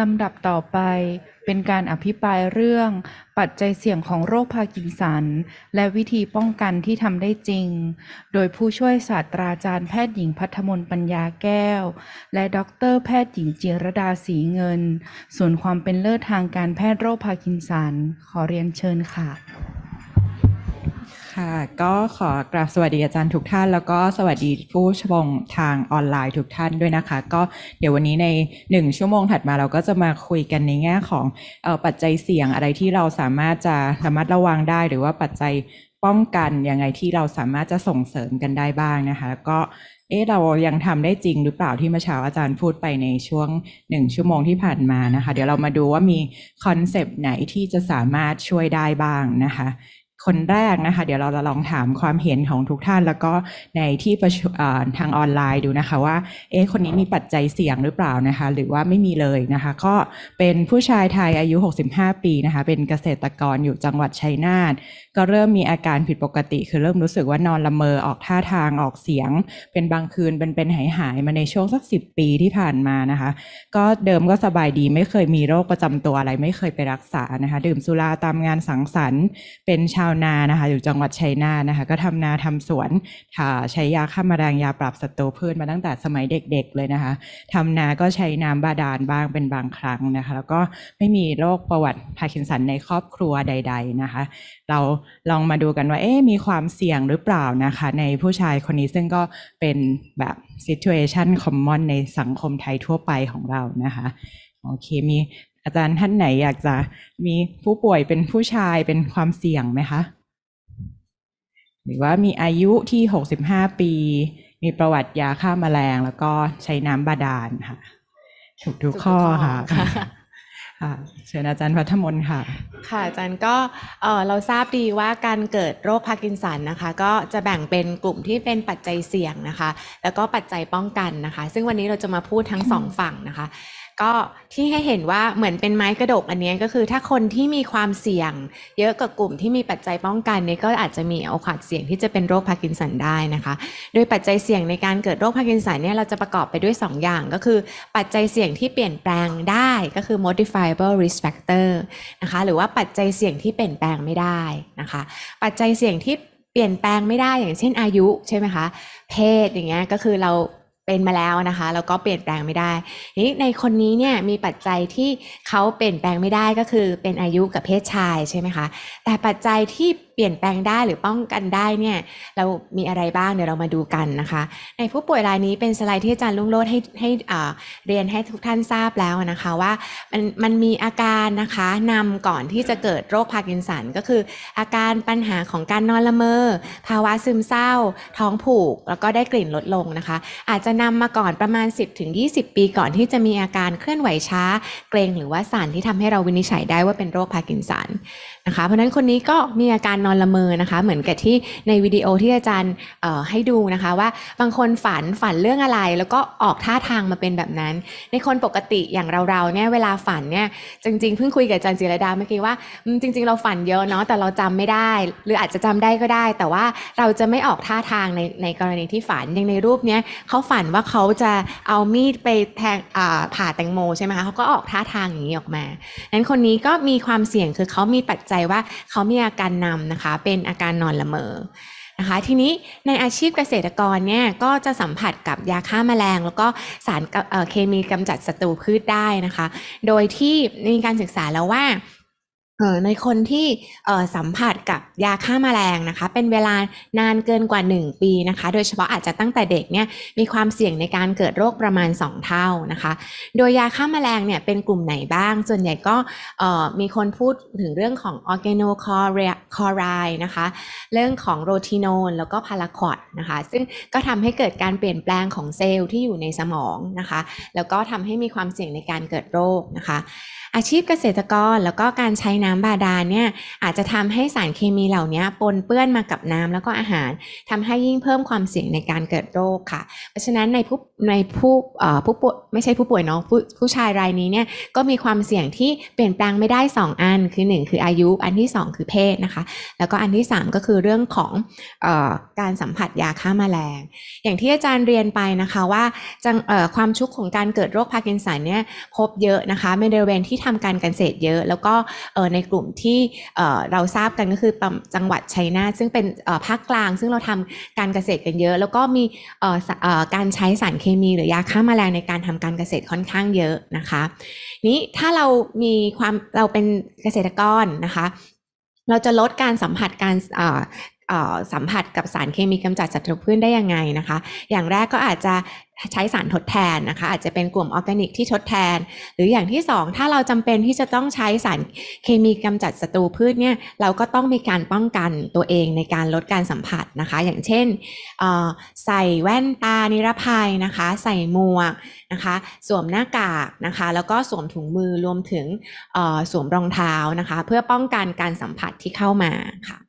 ลำดับต่อไปเป็นการอภิปรายเรื่องปัจจัยเสี่ยงของโรคพาร์กินสัน และวิธีป้องกันที่ทำได้จริง โดยผู้ช่วยศาสตราจารย์แพทย์หญิงพัฒมนปัญญาแก้ว และดรแพทย์หญิงจิรดาสีเงิน ส่วนความเป็นเลิศทางการแพทย์โรคพาร์กินสัน ขอเรียนเชิญค่ะค่ะก็ขอกราบสวัสดีอาจารย์ทุกท่านแล้วก็สวัสดีผู้ชมทางออนไลน์ทุกท่านด้วยนะคะ ก็เดี๋ยววันนี้ในหนึ่งชั่วโมงถัดมาเราก็จะมาคุยกันในแง่ของปัจจัยเสี่ยงอะไรที่เราสามารถจะระมัดระวังได้ หรือว่าปัจจัยป้องกันยังไงที่เราสามารถจะส่งเสริมกันได้บ้างนะคะแล้วก็เอ๊ะเรายังทำได้จริงหรือเปล่าที่เมื่อเช้าอาจารย์พูดไปในช่วงหนึ่งชั่วโมงที่ผ่านมานะคะ เดี๋ยวเรามาดูว่ามีคอนเซปต์ไหนที่จะสามารถช่วยได้บ้างนะคะคนแรกนะคะเดี๋ยวเราจะลองถามความเห็นของทุกท่านแล้วก็ในที่ประชุมทางออนไลน์ดูนะคะว่าเอ๊ะคนนี้มีปัจจัยเสี่ยงหรือเปล่านะคะหรือว่าไม่มีเลยนะคะก็เป็นผู้ชายไทยอายุ 65 ปีนะคะเป็นเกษตรกรอยู่จังหวัดชัยนาทก็เริ่มมีอาการผิดปกติ คือเริ่มรู้สึกว่านอนละเมอออกท่าทางออกเสียงเป็นบางคืนเป็นเป็นหายหายมาในช่วงสักสิบปีที่ผ่านมานะคะ ก็เดิมก็สบายดีไม่เคยมีโรคประจำตัวอะไรไม่เคยไปรักษานะคะดื่มสุราตามงานสังสรรค์ เป็นชาวาวนานะคะอยู่จังหวัดชัยนาทนะคะก็ทำนาทำสวนค่ะใช้ยาฆ่าแมลงยาปรับศัตรูพืชมาตั้งแต่สมัยเด็กๆเลยนะคะทำนาก็ใช้น้ำบาดาลบ้างเป็นบางครั้งนะคะแล้วก็ไม่มีโรคประวัติพาร์กินสันในครอบครัวใด ๆนะคะ เราลองมาดูกันว่าเอ๊มีความเสี่ยงหรือเปล่านะคะในผู้ชายคนนี้ซึ่งก็เป็นแบบ situation common ในสังคมไทยทั่วไปของเรานะคะโอเคมีอาจารย์ท่านไหนอยากจะมีผู้ป่วยเป็นผู้ชายเป็นความเสี่ยงไหมคะหรือว่ามีอายุที่หกสิบห้าปี มีประวัติยาฆ่ามาแมลง แล้วก็ใช้น้ำบาดาลค่ะ ถูกทุกข้อค่ะเชิญอาจารย์พัฒมนค่ะ ค่ะ อาจารย์ก็เราทราบดีว่าการเกิดโรคพาร์กินสันนะคะ ก็จะแบ่งเป็นกลุ่มที่เป็นปัจจัยเสี่ยงนะคะ แล้วก็ปัจจัยป้องกันนะคะ ซึ่งวันนี้เราจะมาพูดทั้งสองฝั่งนะคะก็ที่ให้เห็นว่าเหมือนเป็นไม้กระดกอันนี้ก็คือถ้าคนที่มีความเสี่ยงเยอะกว่ากลุ่มที่มีปัจจัยป้องกันเนี่ยก็อาจจะมีโอกาสเสี่ยงที่จะเป็นโรคพาร์กินสันได้นะคะ โดยปัจจัยเสี่ยงในการเกิดโรคพาร์กินสันเนี่ยเราจะประกอบไปด้วย 2 อย่าง ก็คือปัจจัยเสี่ยงที่เปลี่ยนแปลงได้ก็คือ modifiable risk factor นะคะหรือว่าปัจจัยเสี่ยงที่เปลี่ยนแปลงไม่ได้นะคะ ปัจจัยเสี่ยงที่เปลี่ยนแปลงไม่ได้อย่างเช่นอายุใช่ไหมคะ เพศอย่างเงี้ยก็คือเราเป็นมาแล้วนะคะ แล้วก็เปลี่ยนแปลงไม่ได้นี้ในคนนี้เนี่ย มีปัจจัยที่เขาเปลี่ยนแปลงไม่ได้ก็คือเป็นอายุกับเพศชายใช่ไหมคะ แต่ปัจจัยที่เปลี่ยนแปลงได้หรือป้องกันได้เนี่ยเรามีอะไรบ้างเดี๋ยวเรามาดูกันนะคะ ในผู้ป่วยรายนี้เป็นสไลด์ที่อาจารย์ลุงโลดให้ให้เรียนให้ทุกท่านทราบแล้วนะคะว่า มันมันมีอาการนะคะนำก่อนที่จะเกิดโรคพาร์กินสันก็คือ อาการปัญหาของการนอนละเมอภาวะซึมเศร้า ท้องผูก แล้วก็ได้กลิ่นลดลงนะคะ อาจจะนำมาก่อนประมาณ 10-20 ปีก่อนที่จะมีอาการเคลื่อนไหวช้าเกรง หรือว่าสั่นที่ทำให้เราวินิจฉัยได้ว่าเป็นโรคพาร์กินสันนะคะเพราะฉะนั้นคนนี้ก็มีอาการนอนละเมอนะคะ เหมือนกับที่ในวิดีโอที่อาจารย์ให้ดูนะคะว่าบางคนฝันฝันเรื่องอะไรแล้วก็ออกท่าทางมาเป็นแบบนั้น ในคนปกติอย่างเราๆเนี่ยเวลาฝันเนี่ยจริงๆเพิ่งคุยกับอาจารย์จิรดาเมื่อกี้ว่าจริงๆ เราฝันเยอะเนาะแต่เราจำไม่ได้ หรืออาจจะจำได้ก็ได้ แต่ว่าเราจะไม่ออกท่าทางในในกรณีที่ฝันอย่างในรูปเนี้ยเขาฝันว่าเขาจะเอามีดไปแทงผ่าแตงโมใช่ไหมคะเขาก็ออกท่าทางอย่างนี้ออกมานั้นคนนี้ก็มีความเสี่ยงคือเขามีปัจจจว่าเขามีอาการนำนะคะ เป็นอาการนอนละเมอนะคะ ทีนี้ในอาชีพเกษตรกรเนี่ย ก็จะสัมผัสกับยาฆ่ามาแมลงแล้วก็สารเคมีกำจัดศัตรูพืชได้นะคะ โดยที่มีการศึกษาแล้วว่าในคนที่สัมผัสกับยาฆ่ามาแมลงนะคะเป็นเวลานานเกินกว่า 1 ปีนะคะโดยเฉพาะอาจจะตั้งแต่เด็กเนี่ยมีความเสี่ยงในการเกิดโรคประมาณ 2 เท่านะคะโดยยาฆ่ามาแมลงเนี่ยเป็นกลุ่มไหนบ้าง ส่วนใหญ่ก็มีคนพูดถึงเรื่องของออเกโนคอรายนะคะเรื่องของโรทิโนนแล้วก็พาราคอดนะคะซึ่งก็ทำให้เกิดการเปลี่ยนแปลงของเซลล์ที่อยู่ในสมองนะคะแล้วก็ทำให้มีความเสี่ยงในการเกิดโรคนะคะอาชีพเกษตรกรแล้วก็การใช้น้ำบาดาลเนี่ยอาจจะทำให้สารเคมีเหล่านี้ปนเปื้อนมากับน้ำแล้วก็อาหารทำให้ยิ่งเพิ่มความเสี่ยงในการเกิดโรคค่ะ เพราะฉะนั้นในผู้ในผู้ผู้ป่วยไม่ใช่ผู้ป่วยเนาะผู้ผู้ชายรายนี้เนี่ยก็มีความเสี่ยงที่เปลี่ยนแปลงไม่ได้ 2 อันคือ 1 คืออายุอันที่ 2 คือเพศนะคะแล้วก็อันที่ 3 ก็คือเรื่องของออการสัมผัสยาฆ่ามาแมลง อย่างที่อาจารย์เรียนไปนะคะว่าความชุกของการเกิดโรค พาร์กินสันเนี่ยพบเยอะนะคะในบริเวณที่ทำการเกษตรเยอะแล้วก็ในกลุ่มที่เราทราบกันก็คือจังหวัดชัยนาทซึ่งเป็นภาคกลางซึ่งเราทำการเกษตรกันเยอะแล้วก็มีการใช้สารเคมีหรือยาฆ่าแมลงในการทำการเกษตรค่อนข้างเยอะนะคะนี้ถ้าเรามีความเราเป็นเกษตรกรนะคะ เราจะลดการสัมผัสการสัมผัสกับสารเคมีกำจัดศัตรูพืชได้ยังไงนะคะ อย่างแรกก็อาจจะใช้สารทดแทนนะคะ อาจจะเป็นกลุ่มออร์แกนิกที่ทดแทน หรืออย่างที่ 2 ถ้าเราจำเป็นที่จะต้องใช้สารเคมีกำจัดศัตรูพืชเนี่ยเราก็ต้องมีการป้องกันตัวเองในการลดการสัมผัสนะคะ อย่างเช่นใส่แว่นตานิรภัยนะคะ ใส่หมวกนะคะ สวมหน้ากากนะคะ แล้วก็สวมถุงมือรวมถึงสวมรองเท้านะคะ เพื่อป้องกันการสัมผัสที่เข้ามาค่ะ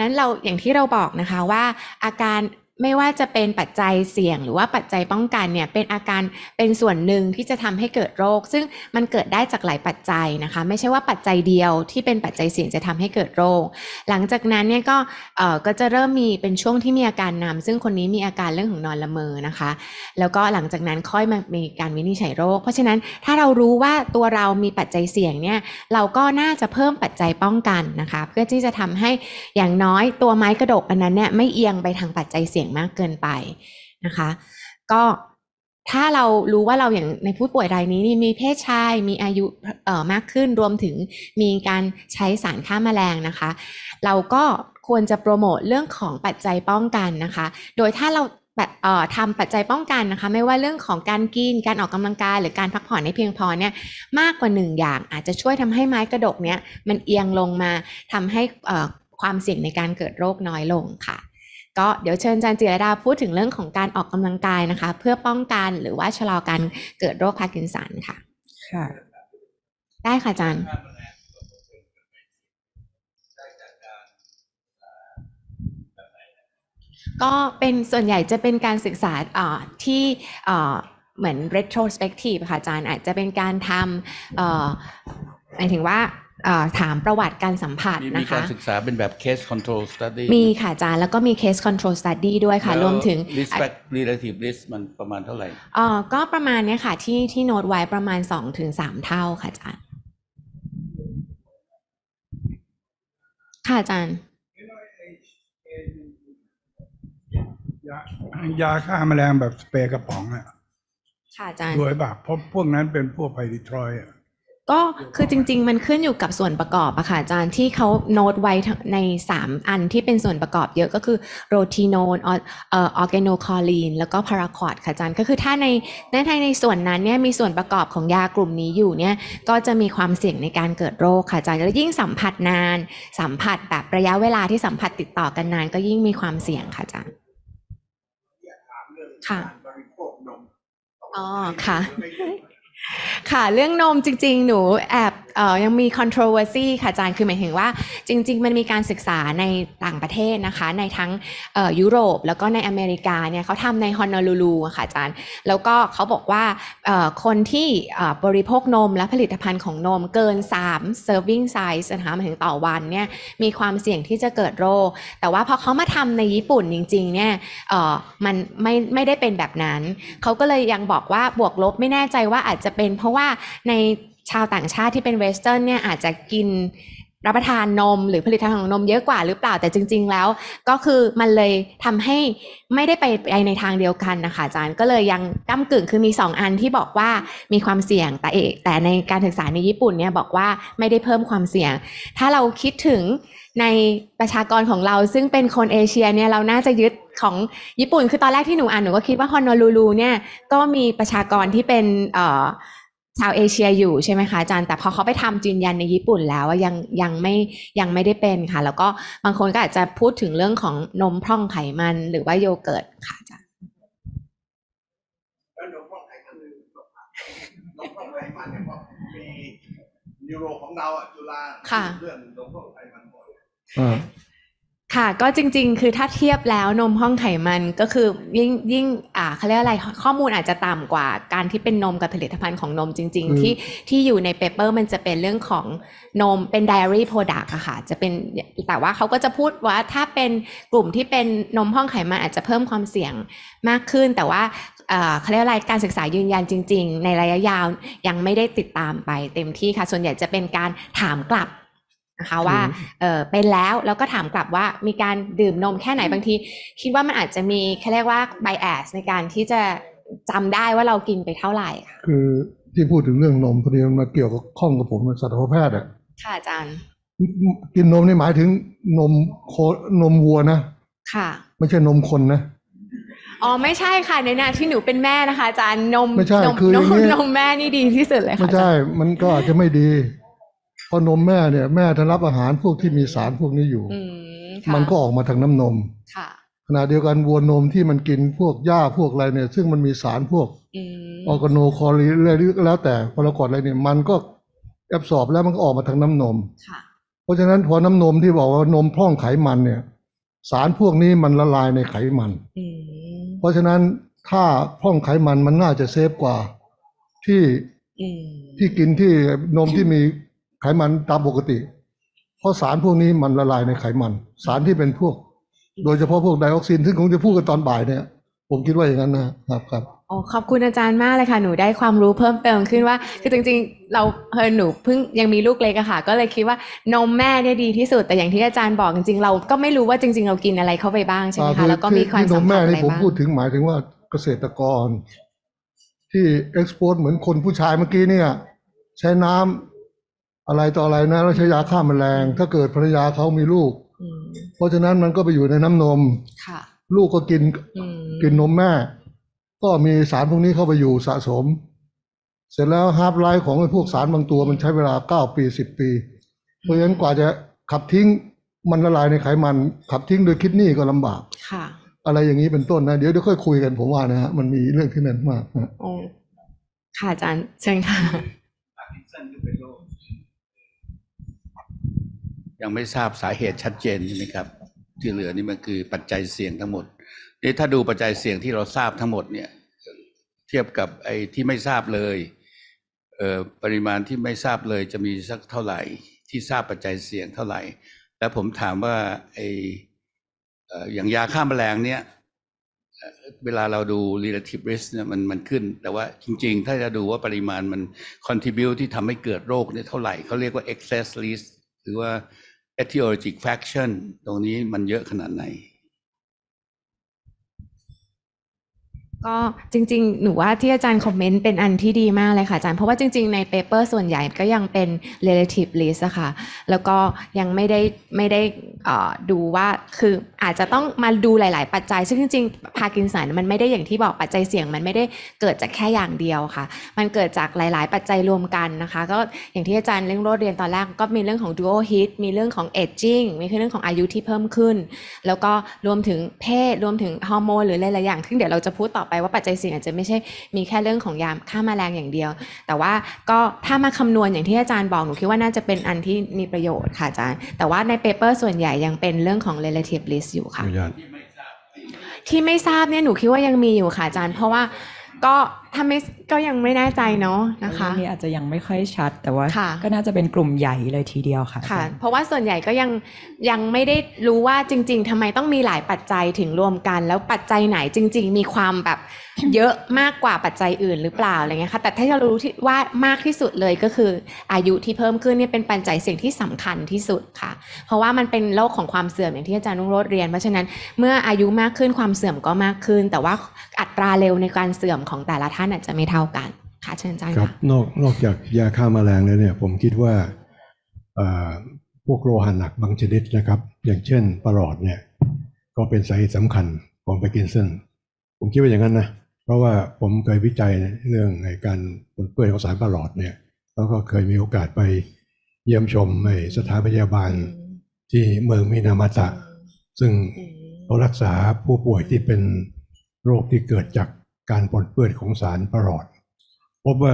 นั้นเราอย่างที่เราบอกนะคะว่าอาการไม่ว่าจะเป็นปัจจัยเสี่ยง หรือว่าปัจจัยป้องกันเนี่ย เป็นอาการเป็นส่วนหนึ่งที่จะทำให้เกิดโรค ซึ่งมันเกิดได้จากหลายปัจจัยนะคะ ไม่ใช่ว่าปัจจัยเดียวที่เป็นปัจจัยเสี่ยงจะทำให้เกิดโรค หลังจากนั้นเนี่ยก็เอ่อก็จะเริ่มมีเป็นช่วงที่มีอาการนำ ซึ่งคนนี้มีอาการเรื่องของนอนละเมอนะคะ แล้วก็หลังจากนั้นค่อยมามีการวินิจฉัยโรค เพราะฉะนั้นถ้าเรารู้ว่าตัวเรามีปัจจัยเสี่ยงเนี่ยเราก็น่าจะเพิ่มปัจจัยป้องกันนะคะเพื่อที่จะทำให้อย่างน้อยตัวไม้กระดกอันนั้นเนี่ยไม่เอียงไปทางปัจจัยเสี่ยงมากเกินไปนะคะ ก็ถ้าเรารู้ว่าเราอย่างในผู้ป่วยรายนี้นี่มีเพศชายมีอายุเอ่อมากขึ้นรวมถึงมีการใช้สารฆ่ามาแมลงนะคะ เราก็ควรจะโปรโมทเรื่องของปัจจัยป้องกันนะคะ โดยถ้าเราทำปัจจัยป้องกันนะคะ ไม่ว่าเรื่องของการกินการออกกำลังกายหรือการพักผ่อนให้เพียงพอเนี่ยมากกว่าหนึ่งอย่างอาจจะช่วยทำให้ไม้กระดกเนี่ยมันเอียงลงมาทำให้ความเสี่ยงในการเกิดโรคน้อยลงค่ะก็เดี๋ยวเชิญอาจารย์จิรดาพูดถึงเรื่องของการออกกำลังกายนะคะ เพื่อป้องกันหรือว่าชะลอการเกิดโรคพาร์กินสันค่ะ ค่ะ ได้ค่ะอาจารย์ ก็เป็นส่วนใหญ่จะเป็นการศึกษาที่เหมือน retrospective ค่ะอาจารย์อาจจะเป็นการทำหมายถึงว่าถามประวัติการสัมผัสนะคะ มีการศึกษาเป็นแบบ case control study มีค่ะอาจารย์แล้วก็มี case control study ด้วยค่ะรวมถึง r ี s เปก c t relative risk มันประมาณเท่าไหร่อ๋อก็ประมาณเนี้ยค่ะ ที่ที่โน้ตไว้ประมาณ2-3เท่าค่ะอาจารย์ ค่ะอาจารย์ ยาฆ่าแมลงแบบสเปรย์กระป๋องอะค่ะอาจารย์ด้วยแบบพราะพวกนั้นเป็นพวกไพริทรอยอะก็คือจริงๆ มันขึ้นอยู่กับส่วนประกอบอะค่ะอาจารย์ที่เขาโน้ตไว้ใน 3 อันที่เป็นส่วนประกอบเยอะก็คือโรทีโนนออร์แกโนคอลีนแล้วก็พาราคอร์ดค่ะอาจารย์ ก็คือถ้าในในทยในส่วนนั้นเนี่ยมีส่วนประกอบของยากลุ่มนี้อยู่เนี่ยก็จะมีความเสี่ยงในการเกิดโรคค่ะอาจารย์ แล้วยิ่งสัมผัสนาน สัมผัสแบบระยะเวลาที่สัมผัสติดต่อกันนานก็ยิ่งมีความเสี่ยงค่ะอาจารย์ ค่ะอ๋อค่ะค่ะ เรื่องนมจริงๆ หนูแอบออยังมี controversy ค่ะอาจารย์คือหมายถึงว่าจริง ๆ มันมีการศึกษาในต่างประเทศนะคะ ในทั้งยุโรปแล้วก็ในอเมริกาเนี่ยเขาทำในฮอนอลูลูค่ะอาจารย์ แล้วก็เขาบอกว่าคนที่บริโภคนมและผลิตภัณฑ์ของนมเกิน 3 serving size นะคะหมายถึงต่อวันเนี่ย มีความเสี่ยงที่จะเกิดโรค แต่ว่าพอเขามาทำในญี่ปุ่นจริงๆเนี่ยมันไม่ไม่ได้เป็นแบบนั้นเขาก็เลยยังบอกว่าบวกลบไม่แน่ใจว่าอาจจะเป็นเพราะว่าในชาวต่างชาติที่เป็นเวสเทิร์นเนี่ยอาจจะกินรับประทานนมหรือผลิตภัณฑ์ของนมเยอะกว่าหรือเปล่าแต่จริง ๆ แล้ว ก็คือมันเลยทำให้ไม่ได้ไปไปในทางเดียวกันนะคะอาจารย์ก็เลยยังก้ากึ่งคือมี 2 อันที่บอกว่ามีความเสี่ยงแต่เอกแต่ในการศึกษาในญี่ปุ่นเนี่ยบอกว่าไม่ได้เพิ่มความเสี่ยงถ้าเราคิดถึงในประชากรของเราซึ่งเป็นคนเอเชียเนี่ยเราน่าจะยึดของญี่ปุ่น คือตอนแรกที่หนูอ่านหนูก็คิดว่าฮอนอนลูลูเนี่ยก็มีประชากรที่เป็นชาวเอเชียอยู่ใช่ไหมคะอาจารย์แต่พอเขาไปทำยืนยันในญี่ปุ่นแล้วยังยังไม่ยังไม่ได้เป็นค่ะ แล้วก็บางคนก็อาจจะพูดถึงเรื่องของนมพร่องไขมันหรือว่าโยเกิร์ตค่ะอาจารย์นมพร่องไขมันนมพร่องไขมันเนี่ยมีนิวโรของเราจุฬาเรื่องนมพร่องไขมันค่ะก็จริง ๆ คือถ้าเทียบแล้วนมห้องไขมันก็คือ ยิ่งยิ่งอ่าเขาเรียกอะไรข้อมูลอาจจะต่ำกว่าการที่เป็นนมกับผลิตภัณฑ์ของนมจริง ๆ ที่ที่อยู่ในเปเปอร์มันจะเป็นเรื่องของนมเป็น diary product อะค่ะ จะเป็นแต่ว่าเขาก็จะพูดว่าถ้าเป็นกลุ่มที่เป็นนมห้องไขมันอาจจะเพิ่มความเสี่ยงมากขึ้น แต่ว่าเขาเรียกอะไรการศึกษายืนยันจริง ๆ ในระยะยาวยังไม่ได้ติดตามไป เต็มที่ค่ะ ส่วนใหญ่จะเป็นการถามกลับนะคะว่าเออเป็นแล้วแล้วก็ถามกลับว่ามีการดื่มนมแค่ไหนบางที คิดว่ามันอาจจะมีเขาเรียกว่า bias ในการที่จะจำได้ว่าเรากินไปเท่าไหร่ค่ะคือที่พูดถึงเรื่องนมพอดีมันาเกี่ยวกับข้องกับผมสัตวแพทย์อ่ะค่ะอาจารย์ กินนมนี่หมายถึงนมโคนมวัวนะ ค่ะ ไม่ใช่นมคนนะ อ๋อไม่ใช่ค่ะในนาที่หนูเป็นแม่นะคะอาจารย์นมไม่ใช่คือนมนมแม่นี่ดีที่สุดเลยค่ะไม่ใช่มันก็อาจจะไม่ดีพราะนมแม่เนี่ยแม่ถ้ารับอาหารพวกที่มีสารพวกนี้อยู่มันก็ออกมาทางน้ำนมขณะเดียวกันวัวนมที่มันกินพวกหญ้าพวกอะไรเนี่ย ซึ่งมันมีสารพวกออร์แกโนคอรีอะไรแล้วแต่พลกรอะไรเนี่ย มันก็แอบสอบแล้วมันก็ออกมาทางน้ำนมเพราะฉะนั้นพอน้ำนมที่บอกว่านมพร่องไขมันเนี่ย สารพวกนี้มันละลายในไขมันเพราะฉะนั้นถ้าพร่องไขมันมันน่าจะเซฟกว่าที่ที่กินที่นมที่มีไขมันตามปกติเพราะสารพวกนี้มันละลายในไขมัน สารที่เป็นพวก โดยเฉพาะพวกไดออกซินซึ่งคงจะพูดกันตอนบ่ายเนี่ย ผมคิดว่าอย่างนั้นนะครับครับอ๋อขอบคุณอาจารย์มากเลยค่ะหนูได้ความรู้เพิ่มเติมขึ้นว่า คือจริง ๆ เราเออหนูเพิ่งยังมีลูกเล็กอะค่ะ ก็เลยคิดว่านมแม่เนี่ยดีที่สุดแต่อย่างที่อาจารย์บอกจริงๆ เราก็ไม่รู้ว่าจริงๆเรากินอะไรเข้าไปบ้างใช่ไหมคะแล้วก็มีความสำคัญอะไรบ้างผมพูดถึงหมายถึงว่าเกษตรกร ที่เอ็กซ์พอร์ตเหมือนคนผู้ชายเมื่อกี้เนี่ย ใช้น้ำอะไรต่ออะไรนะแล้วใช้ยาฆ่าแมลง ถ้าเกิดภรรยาเขามีลูกเพราะฉะนั้นมันก็ไปอยู่ในน้ำนมลูกก็กินกินนมแม่ ก็มีสารพวกนี้เข้าไปอยู่สะสม เสร็จแล้วฮาร์ปไลฟ์ของพวกสารบางตัว มันใช้เวลาเก้าปีสิบปี เพราะฉะนั้นกว่าจะขับทิ้ง มันละลายในไขมัน ขับทิ้งโดยคิดนี่ก็ลำบาก ค่ะ อะไรอย่างนี้เป็นต้นนะเดี๋ยวเดี๋ยวค่อยคุยกันผมว่านะฮะมันมีเรื่องที่นั่นมากนะค่ะอาจารย์เชิญค่ะยังไม่ทราบสาเหตุชัดเจน ใช่ไหมครับ ที่เหลือนี่มันคือปัจจัยเสี่ยงทั้งหมดนี่ถ้าดูปัจจัยเสี่ยงที่เราทราบทั้งหมดเนี่ยเทียบกับไอ้ที่ไม่ทราบเลยเอ่อปริมาณที่ไม่ทราบเลยจะมีสักเท่าไหร่ ที่ทราบปัจจัยเสี่ยงเท่าไหร่ แล้วผมถามว่าไอ้อย่างยาฆ่ามแมลงเนี่ยเวลาเราดู relative risk เนี่ยมันมันขึ้น แต่ว่าจริงๆ ถ้าจะดูว่าปริมาณมัน contribute ที่ทำให้เกิดโรคเนี่ยเท่าไหร่เขาเรียกว่า excess risk หรือว่า etiologic fraction ตรงนี้มันเยอะขนาดไหนก็จริงๆ หนูว่าที่อาจารย์คอมเมนต์เป็นอันที่ดีมากเลยค่ะอาจารย์เพราะว่าจริงๆในเปเปอร์ส่วนใหญ่ก็ยังเป็น relative list อะค่ะ แล้วก็ยังไม่ได้ไม่ได้ดูว่าคืออาจจะต้องมาดูหลาย ๆ ปัจจัย ซึ่งจริงๆพากินสันมันไม่ได้อย่างที่บอกปัจจัยเสี่ยง มันไม่ได้เกิดจากแค่อย่างเดียวค่ะ มันเกิดจากหลาย ๆ ปัจจัยรวมกันนะคะ ก็อย่างที่อาจารย์เรื่องโรดเรียนตอนแรกก็มีเรื่องของ dual hit มีเรื่องของ aging มีเรื่องของอายุที่เพิ่มขึ้น แล้วก็รวมถึงเพศรวมถึงฮอร์โมนหรือหลายๆอย่างซึ่งเดี๋ยวเราจะพูดต่อไปว่าปัจจัยเสี่ยงอาจจะไม่ใช่มีแค่เรื่องของยามฆ่ามาแมลงอย่างเดียว แต่ว่าก็ถ้ามาคำนวณอย่างที่อาจารย์บอก หนูคิดว่าน่าจะเป็นอันที่มีประโยชน์ค่ะอาจารย์ แต่ว่าในเปเปอร์ส่วนใหญ่ยังเป็นเรื่องของ relative risk อยู่ค่ะที่ไม่ทราบเนี่ยหนูคิดว่ายังมีอยู่ค่ะอาจารย์ เพราะว่าก็ถ้าไม่ก็ยังไม่แน่ใจเนาะนะคะนี่อาจจะยังไม่ค่อยชัดแต่ว่าก็น่าจะเป็นกลุ่มใหญ่เลยทีเดียวค่ะค่ะเพราะว่าส่วนใหญ่ก็ยัง ยังไม่ได้รู้ว่าจริงๆ ทำไมต้องมีหลายปัจจัยถึงรวมกัน แล้วปัจจัยไหนจริงๆ มีความแบบเยอะมากกว่าปัจจัยอื่นหรือเปล่าอะไรเงี้ยค่ะ แต่ถ้าจะรู้ที่ว่ามากที่สุดเลยก็คืออายุที่เพิ่มขึ้นเนี่ยเป็นปัจจัยสิ่งที่สำคัญที่สุดค่ะ เพราะว่ามันเป็นโรคของความเสื่อมอย่างที่อาจารย์นุ่งโรดเรียนเพราะฉะนั้นเมื่ออายุมากขึ้นความเสื่อมก็มากขึ้น แต่ว่าอัตราเร็วในการเสื่อมของแต่ละ่านอาจจะไม่เท่ากันค่ะเชิญอาจารย์ครับนอกนอกจากยาฆ่ามาแมลงแล้วเนี่ยผมคิดว่าพวกโลหะหนักบางชนิดนะครับ อย่างเช่นปลอดเนี่ยก็เป็นสาเหตุสำคัญของไปกินเส้น ผมคิดว่าอย่างนั้นนะเพราะว่าผมเคยวิจัยเรื่องการปนเปื้อนของสารปลอดเนี่ยแล้วก็เคยมีโอกาสไปเยี่ยมชมในสถานพยาบาลที่เมืองมินามาตะซึ่งเขารักษาผู้ป่วยที่เป็นโรคที่เกิดจากการปนเปื้อนของสารประหลอด พบว่า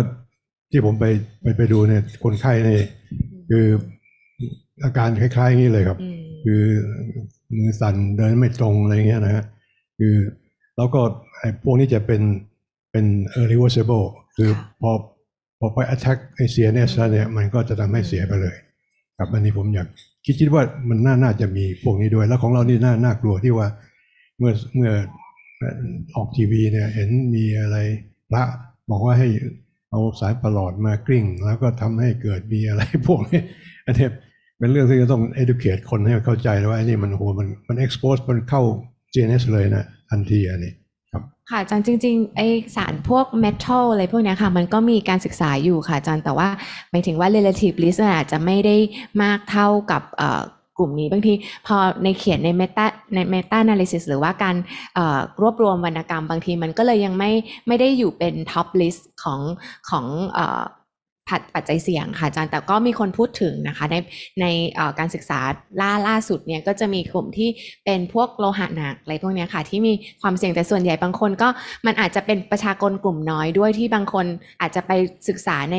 ที่ผมไปไปไปดูเนี่ยคนไข้เนี่ยคืออาการคล้ายๆอย่างนี้เลยครับ คือมือสั่นเดินไม่ตรงอะไรเงี้ยนะฮะคือแล้วก็ไอ้พวกนี้จะเป็นเป็น irreversible คือพอพอไป attack ไอเสียเนี่ยเนี่ยมันก็จะทำให้เสียไปเลย ครับอันนี้ผมอยาก คิดคิดว่ามันน่าน่าจะมีพวกนี้ด้วย แล้วของเรานี่น่าน่ากลัวที่ว่าเมื่อเมื่อออกทีวีเนี่ยเห็นมีอะไรพระบอกว่าให้เอาสายประหลอดมากริ้งแล้วก็ทำให้เกิดมีอะไรพวกนี้อันนี้เป็นเรื่องที่จะต้อง educate คนให้เข้าใจว่าไอ้นี่มันหัวมันมัน expose มันเข้า GNS เลยนะทันทีอันนี้ค่ะอาจารย์จริงๆไอสารพวกเมทัลอะไรพวกนี้ค่ะมันก็มีการศึกษาอยู่ค่ะอาจารย์แต่ว่าหมายถึงว่า relative l i s t อาจจะไม่ได้มากเท่ากับกลุ่มนี้บางที พอในเขียนในเมตาในเมตาแอนาลิซิสหรือว่าการรวบรวมวรรณกรรมบางที มันก็เลยยังไม่ไม่ได้อยู่เป็นท็อปลิสต์ของของผัดปัจจัยเสี่ยงค่ะอาจารย์ แต่ก็มีคนพูดถึงนะคะในในการศึกษาล่าล่าสุดเนี่ยก็จะมีกลุ่มที่เป็นพวกโลหะหนักอะไรพวกนี้ค่ะ ที่มีความเสี่ยงแต่ส่วนใหญ่บางคน ก็มันอาจจะเป็นประชากรกลุ่มน้อยด้วยที่บางคนอาจจะไปศึกษาใน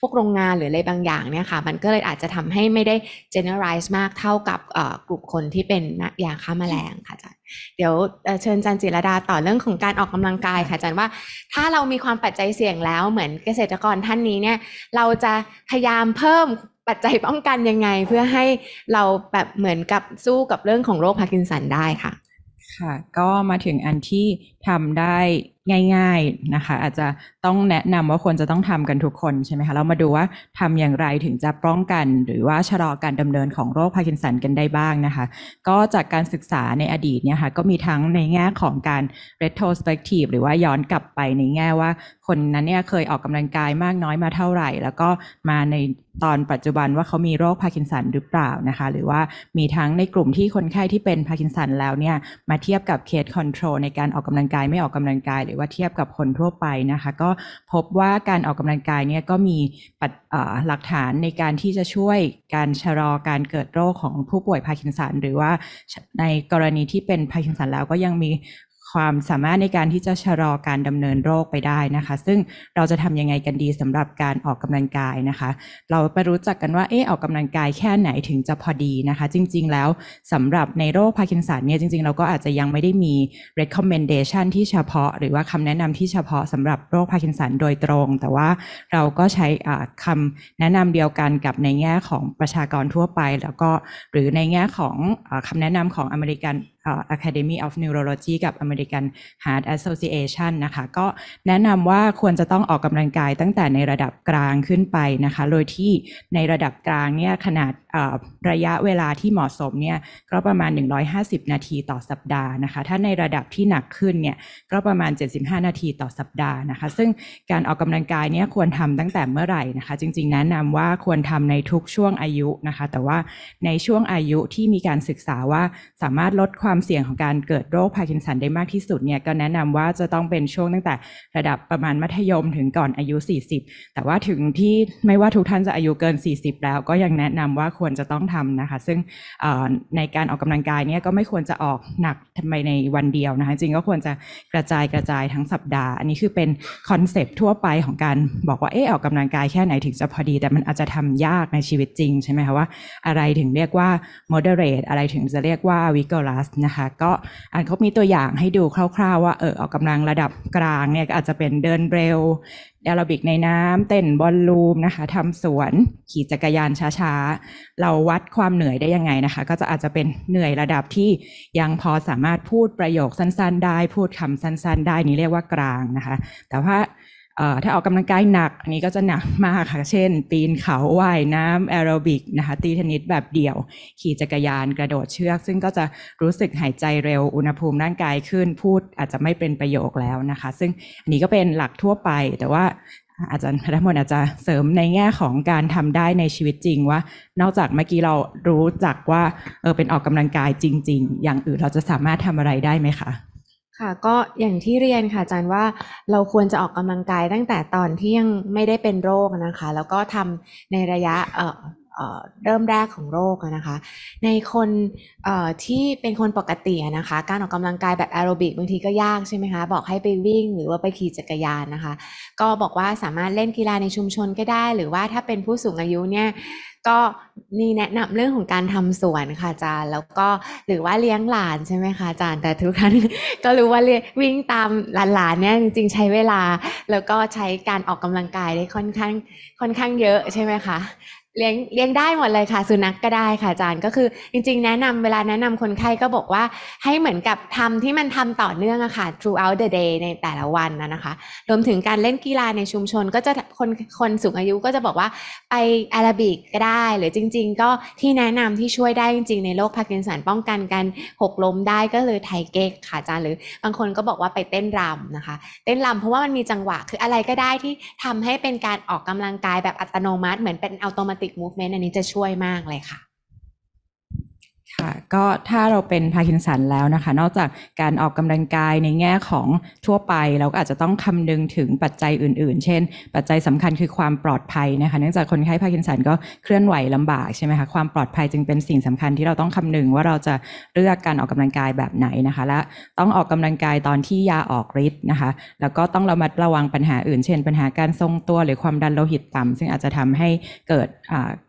พวกโรงงานหรืออะไรบางอย่างเนี่ยค่ะมันก็เลยอาจจะทำให้ไม่ได้ generalize มากเท่ากับกลุ่มคนที่เป็นยาฆ่าแมลงค่ะอาจารย์เดี๋ยวเชิญจันจิรดาต่อเรื่องของการออกกำลังกายค่ะจันว่าถ้าเรามีความปัจจัยเสี่ยงแล้ว เหมือนเกษตรกรท่านนี้เนี่ยเราจะพยายามเพิ่มปัจจัยป้องกันยังไง เพื่อให้เราแบบเหมือนกับสู้กับเรื่องของโรคพาร์กินสันได้ค่ะค่ะ ก็มาถึงอันที่ทำได้ง่ายๆนะคะอาจจะต้องแนะนำว่าควรจะต้องทำกันทุกคนใช่ไหมคะเรามาดูว่าทำอย่างไรถึงจะป้องกันหรือว่าชะลอการดำเนินของโรคพาร์กินสันกันได้บ้างนะคะก็จากการศึกษาในอดีตเนี่ยค่ะก็มีทั้งในแง่ของการ retrospective หรือว่าย้อนกลับไปในแง่ว่าคนนั้นเนี่ยเคยออกกำลังกายมากน้อยมาเท่าไหร่ แล้วก็มาในตอนปัจจุบันว่าเขามีโรคพาร์กินสันหรือเปล่านะคะหรือว่ามีทั้งในกลุ่มที่คนไข้ที่เป็นพาร์กินสันแล้วเนี่ยมาเทียบกับเคสคอนโทรลในการออกกำลังกายไม่ออกกำลังกายหรือว่าเทียบกับคนทั่วไปนะคะก็พบว่าการออกกำลังกายเนี่ยก็มีปัหลักฐานในการที่จะช่วยการชะลอการเกิดโรคของผู้ป่วยพาร์กินสันหรือว่า ในกรณีที่เป็นพาร์กินสันแล้วก็ยังมีความสามารถในการที่จะชะลอการดำเนินโรคไปได้นะคะ ซึ่งเราจะทำยังไงกันดีสำหรับการออกกำลังกายนะคะ เราไปรู้จักกันว่าเออออกกำลังกายแค่ไหนถึงจะพอดีนะคะจริงๆแล้วสำหรับในโรคพาร์กินสันเนี่ยจริงๆเราก็อาจจะยังไม่ได้มี recommendation ที่เฉพาะหรือว่าคำแนะนำที่เฉพาะสำหรับโรคพาร์กินสันโดยตรง แต่ว่าเราก็ใช้คำแนะนำเดียวกันกับในแง่ของประชากรทั่วไป แล้วก็หรือในแง่ของอคำแนะนำของอเมริกัน Academy of Neurology กับ American Heart Association นะคะก็แนะนำว่าควรจะต้องออกกำลังกายตั้งแต่ในระดับกลางขึ้นไปนะคะโดยที่ในระดับกลางเนี่ยขนาดระยะเวลาที่เหมาะสมเนี่ยก็ประมาณ 150 นาทีต่อสัปดาห์นะคะถ้าในระดับที่หนักขึ้นเนี่ยก็ประมาณ 75 นาทีต่อสัปดาห์นะคะซึ่งการออกกำลังกายเนี่ยควรทำตั้งแต่เมื่อไหร่นะคะจริงๆ แนะนำว่าควรทำในทุกช่วงอายุนะคะแต่ว่าในช่วงอายุที่มีการศึกษาว่าสามารถลดความเสี่ยงของการเกิดโรคพาร์กินสันได้มากที่สุดเนี่ยก็แนะนำว่าจะต้องเป็นช่วงตั้งแต่ระดับประมาณมัธยมถึงก่อนอายุ 40 แต่ว่าถึงที่ไม่ว่าทุกท่านจะอายุเกิน 40 แล้วก็ยังแนะนำว่าควรจะต้องทำนะคะซึ่งในการออกกำลังกายเนี่ยก็ไม่ควรจะออกหนักทำไมในวันเดียวนะคะจริงก็ควรจะกระจายกระจายทั้งสัปดาห์ อันนี้คือเป็นคอนเซปต์ทั่วไปของการบอกว่าเออออกกำลังกายแค่ไหนถึงจะพอดีแต่มันอาจจะทำยากในชีวิตจริงใช่ไหมคะว่าอะไรถึงเรียกว่า moderate อะไรถึงจะเรียกว่า vigorous นะคะก็อันเขามีตัวอย่างให้ดูคร่าว ๆว่าเออออกกำลังระดับกลางเนี่ยอาจจะเป็นเดินเร็วแอโรบิกในน้ำเต้นบอลลูมนะคะทำสวนขี่จักรยานช้าๆเราวัดความเหนื่อยได้ยังไงนะคะ ก็จะอาจจะเป็นเหนื่อยระดับที่ยังพอสามารถพูดประโยคสั้นๆ ได้ พูดคำสั้น ๆ ได้นี่เรียกว่ากลางนะคะ แต่ว่าถ้าออกกำลังกายหนักอันนี้ก็จะหนักมากค่ะเช่นปีนเขาว่ายน้ำแอโรบิกนะคะตีเทนนิสแบบเดี่ยว ขี่จักรยานกระโดดเชือก ซึ่งก็จะรู้สึกหายใจเร็วอุณหภูมิร่างกายขึ้นพูดอาจจะไม่เป็นประโยคแล้วนะคะ ซึ่งอันนี้ก็เป็นหลักทั่วไป แต่ว่าอาจารย์พัฒมนอาจจะเสริมในแง่ของการทำได้ในชีวิตจริงว่า นอกจากเมื่อกี้เรารู้จักว่าเออเป็นออกกำลังกายจริง ๆ อย่างอื่นเราจะสามารถทำอะไรได้ไหมคะค่ะก็อย่างที่เรียนค่ะอาจารย์ว่าเราควรจะออกกำลังกายตั้งแต่ตอนที่ยังไม่ได้เป็นโรคนะคะ แล้วก็ทำในระยะเเริ่มแรกของโรคนะคะ ในคนที่เป็นคนปกตินะคะการออกกำลังกายแบบแอโรบิกบางทีก็ยากใช่ไหมคะบอกให้ไปวิ่ง หรือว่าไปขี่จักรยานนะคะ ก็บอกว่าสามารถเล่นกีฬาในชุมชนก็ได้หรือว่าถ้าเป็นผู้สูงอายุเนี่ยก็มีแนะนำเรื่องของการทำสวนค่ะอาจารย์ แล้วก็หรือว่าเลี้ยงหลานใช่ไหมคะอาจารย์แต่ทุกครั้งก็รู้ว่าเลวิ่งตามหลานๆเนี่ยจริงๆใช้เวลา แล้วก็ใช้การออกกำลังกายได้ค่อนข้างค่อนข้างเยอะใช่ไหมคะเลี้ยงเลี้ยงได้หมดเลยค่ะ สุนัขกก็ได้ค่ะอาจารย์ก็คือ จริงๆแนะนำเวลาแนะนำคนไข้ก็บอกว่าให้เหมือนกับทำที่มันทำต่อเนื่องอะค่ะ throughout the day ในแต่ละวันนะนะคะ รวมถึงการเล่นกีฬาในชุมชน ก็จะคนคนสูงอายุก็จะบอกว่าไปแอโรบิกก็ได้หรือจริงๆก็ที่แนะนำที่ช่วยได้จริงๆในโรคพาร์กินสัน ป้องกันการหกล้มได้ก็เลยไทเก๊กค่ะอาจารย์หรือ บางคนก็บอกว่าไปเต้นรำนะคะ เต้นรำเพราะว่ามันมีจังหวะคืออะไรก็ได้ที่ทำให้เป็นการออกกำลังกายแบบอัตโนมัติเหมือนเป็นอัตโนมัติติกมูฟเมนต์อันนี้จะช่วยมากเลยค่ะค่ะก็ถ้าเราเป็นพาร์กินสันแล้วนะคะ นอกจากการออกกำลังกายในแง่ของทั่วไป เราก็อาจจะต้องคำนึงถึงปัจจัยอื่นๆเช่น ปัจจัยสำคัญคือความปลอดภัย นะคะเนื่องจากคนไข้พาร์กินสันก็เคลื่อนไหวลำบากใช่ไหมคะความปลอดภัยจึงเป็นสิ่งสำคัญที่เราต้องคำนึงว่าเราจะเลือกการออกกำลังกายแบบไหนนะคะ และต้องออกกำลังกายตอนที่ยาออกฤทธิ์นะคะ แล้วก็ต้องระมัดระวังปัญหาอื่นเช่น ปัญหาการทรงตัวหรือความดันโลหิตต่ำ ซึ่งอาจจะทำให้เกิด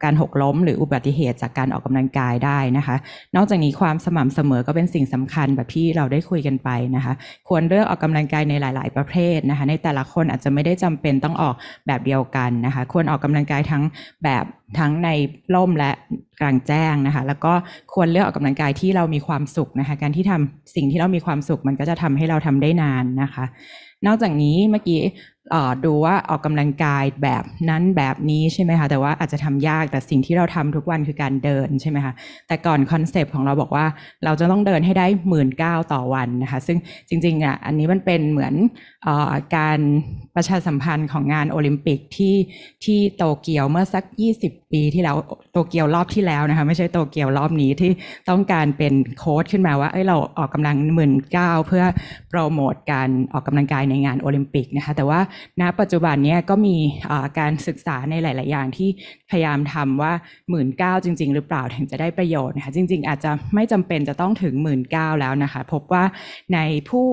การหกล้มหรืออุบัติเหตุจากการออกกำลังกายได้นะคะนอกจากนี้ความสม่ำเสมอก็เป็นสิ่งสำคัญแบบที่เราได้คุยกันไปนะคะ ควรเลือกออกกำลังกายในหลาย ๆ ประเภทนะคะในแต่ละคนอาจจะไม่ได้จำเป็นต้องออกแบบเดียวกันนะคะ ควรออกกำลังกายทั้งแบบทั้งในร่มและกลางแจ้งนะคะแล้วก็ควรเลือกออกกำลังกายที่เรามีความสุขนะคะการที่ทำสิ่งที่เรามีความสุขมันก็จะทำให้เราทำได้นานนะคะ นอกจากนี้เมื่อกี้ดูว่าออกกำลังกายแบบนั้นแบบนี้ใช่ไหมคะแต่ว่าอาจจะทำยากแต่สิ่งที่เราทำทุกวันคือการเดินใช่ไหมคะแต่ก่อนคอนเซปต์ของเราบอกว่าเราจะต้องเดินให้ได้หมื่นเก้าต่อวันนะคะซึ่งจริงๆอ่ะอันนี้มันเป็นเหมือนอการประชาสัมพันธ์ของงานโอลิมปิกที่ที่โตเกียวเมื่อสัก 20 ปีที่แล้วโตเกียวรอบที่แล้วนะคะไม่ใช่โตเกียวรอบนี้ที่ต้องการเป็นโค้ดขึ้นมาว่าเอ้ยเราออกกำลังหมื่นเก้าเพื่อโปรโมทการออกกำลังกายในงานโอลิมปิกนะคะแต่ว่าณปัจจุบันนี้ก็มีการศึกษาในหลาย ๆ อย่างที่พยายามทำว่าหมื่นเก้าจริง ๆ หรือเปล่าถึงจะได้ประโยชน์นะคะจริง ๆ อาจจะไม่จำเป็นจะต้องถึงหมื่นเก้าแล้วนะคะ พบว่าในผู้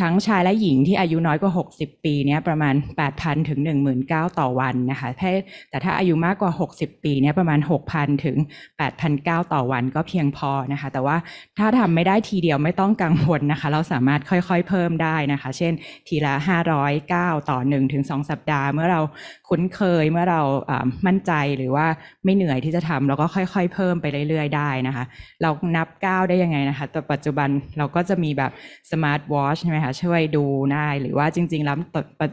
ทั้งชายและหญิงที่อายุน้อยกว่า 60 ปีเนี่ยประมาณ 8,000 ถึง19,000ต่อวันนะคะ แต่ถ้าอายุมากกว่า 60 ปีเนี่ยประมาณ 6,000 ถึง8,900 ต่อวันก็เพียงพอนะคะ แต่ว่าถ้าทำไม่ได้ทีเดียวไม่ต้องกังวลนะคะ เราสามารถค่อยๆเพิ่มได้นะคะ เช่นทีละ 509ต่อ 1 ถึง 2 สัปดาห์ เมื่อเราคุ้นเคย เมื่อเรามั่นใจ หรือว่าไม่เหนื่อยที่จะทำเราก็ค่อยๆเพิ่มไปเรื่อยๆ ได้นะคะ เรานับ9ได้ยังไงนะคะแต่ปัจจุบันเราก็จะมีแบบสมาร์ทวอชใช่ไหมคะช่วยดูได้หรือว่าจริงๆแล้ว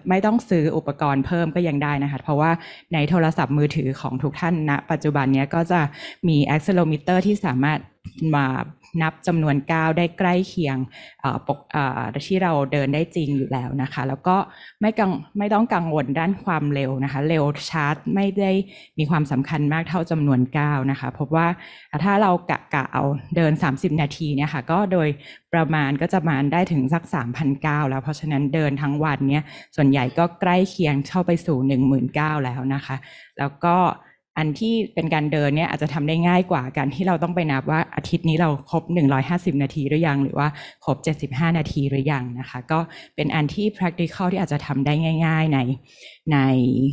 ไม่ต้องซื้ออุปกรณ์เพิ่มก็ยังได้นะคะเพราะว่าในโทรศัพท์มือถือของทุกท่านณนะปัจจุบันนี้ก็จะมีคเซลโลมิเตอร์ที่สามารถมานับจำนวนก้าวได้ใกล้เคียงปกที่เราเดินได้จริงอยู่แล้วนะคะแล้วก็ไม่กังไม่ต้องกังวลด้านความเร็วนะคะ เร็วชาร์จไม่ได้มีความสำคัญมากเท่าจำนวนก้าวนะคะพบว่าถ้าเรากะกะเอาเดิน 30 นาทีเนี่ยค่ะก็โดยประมาณก็จะมาได้ถึงสัก3,000ก้าวแล้วเพราะฉะนั้นเดินทั้งวันเนี่ยส่วนใหญ่ก็ใกล้เคียงเข้าไปสู่1 0 0 0 0ก้าวแล้วนะคะ แล้วก็อันที่เป็นการเดินเนี่ยอาจจะทำได้ง่ายกว่าการที่เราต้องไปนับว่าอาทิตย์นี้เราครบ 150 นาทีหรือยังหรือว่าครบ75 นาทีหรือยังนะคะ ก็เป็นอันที่ practical ที่อาจจะทำได้ง่ายๆ ในใน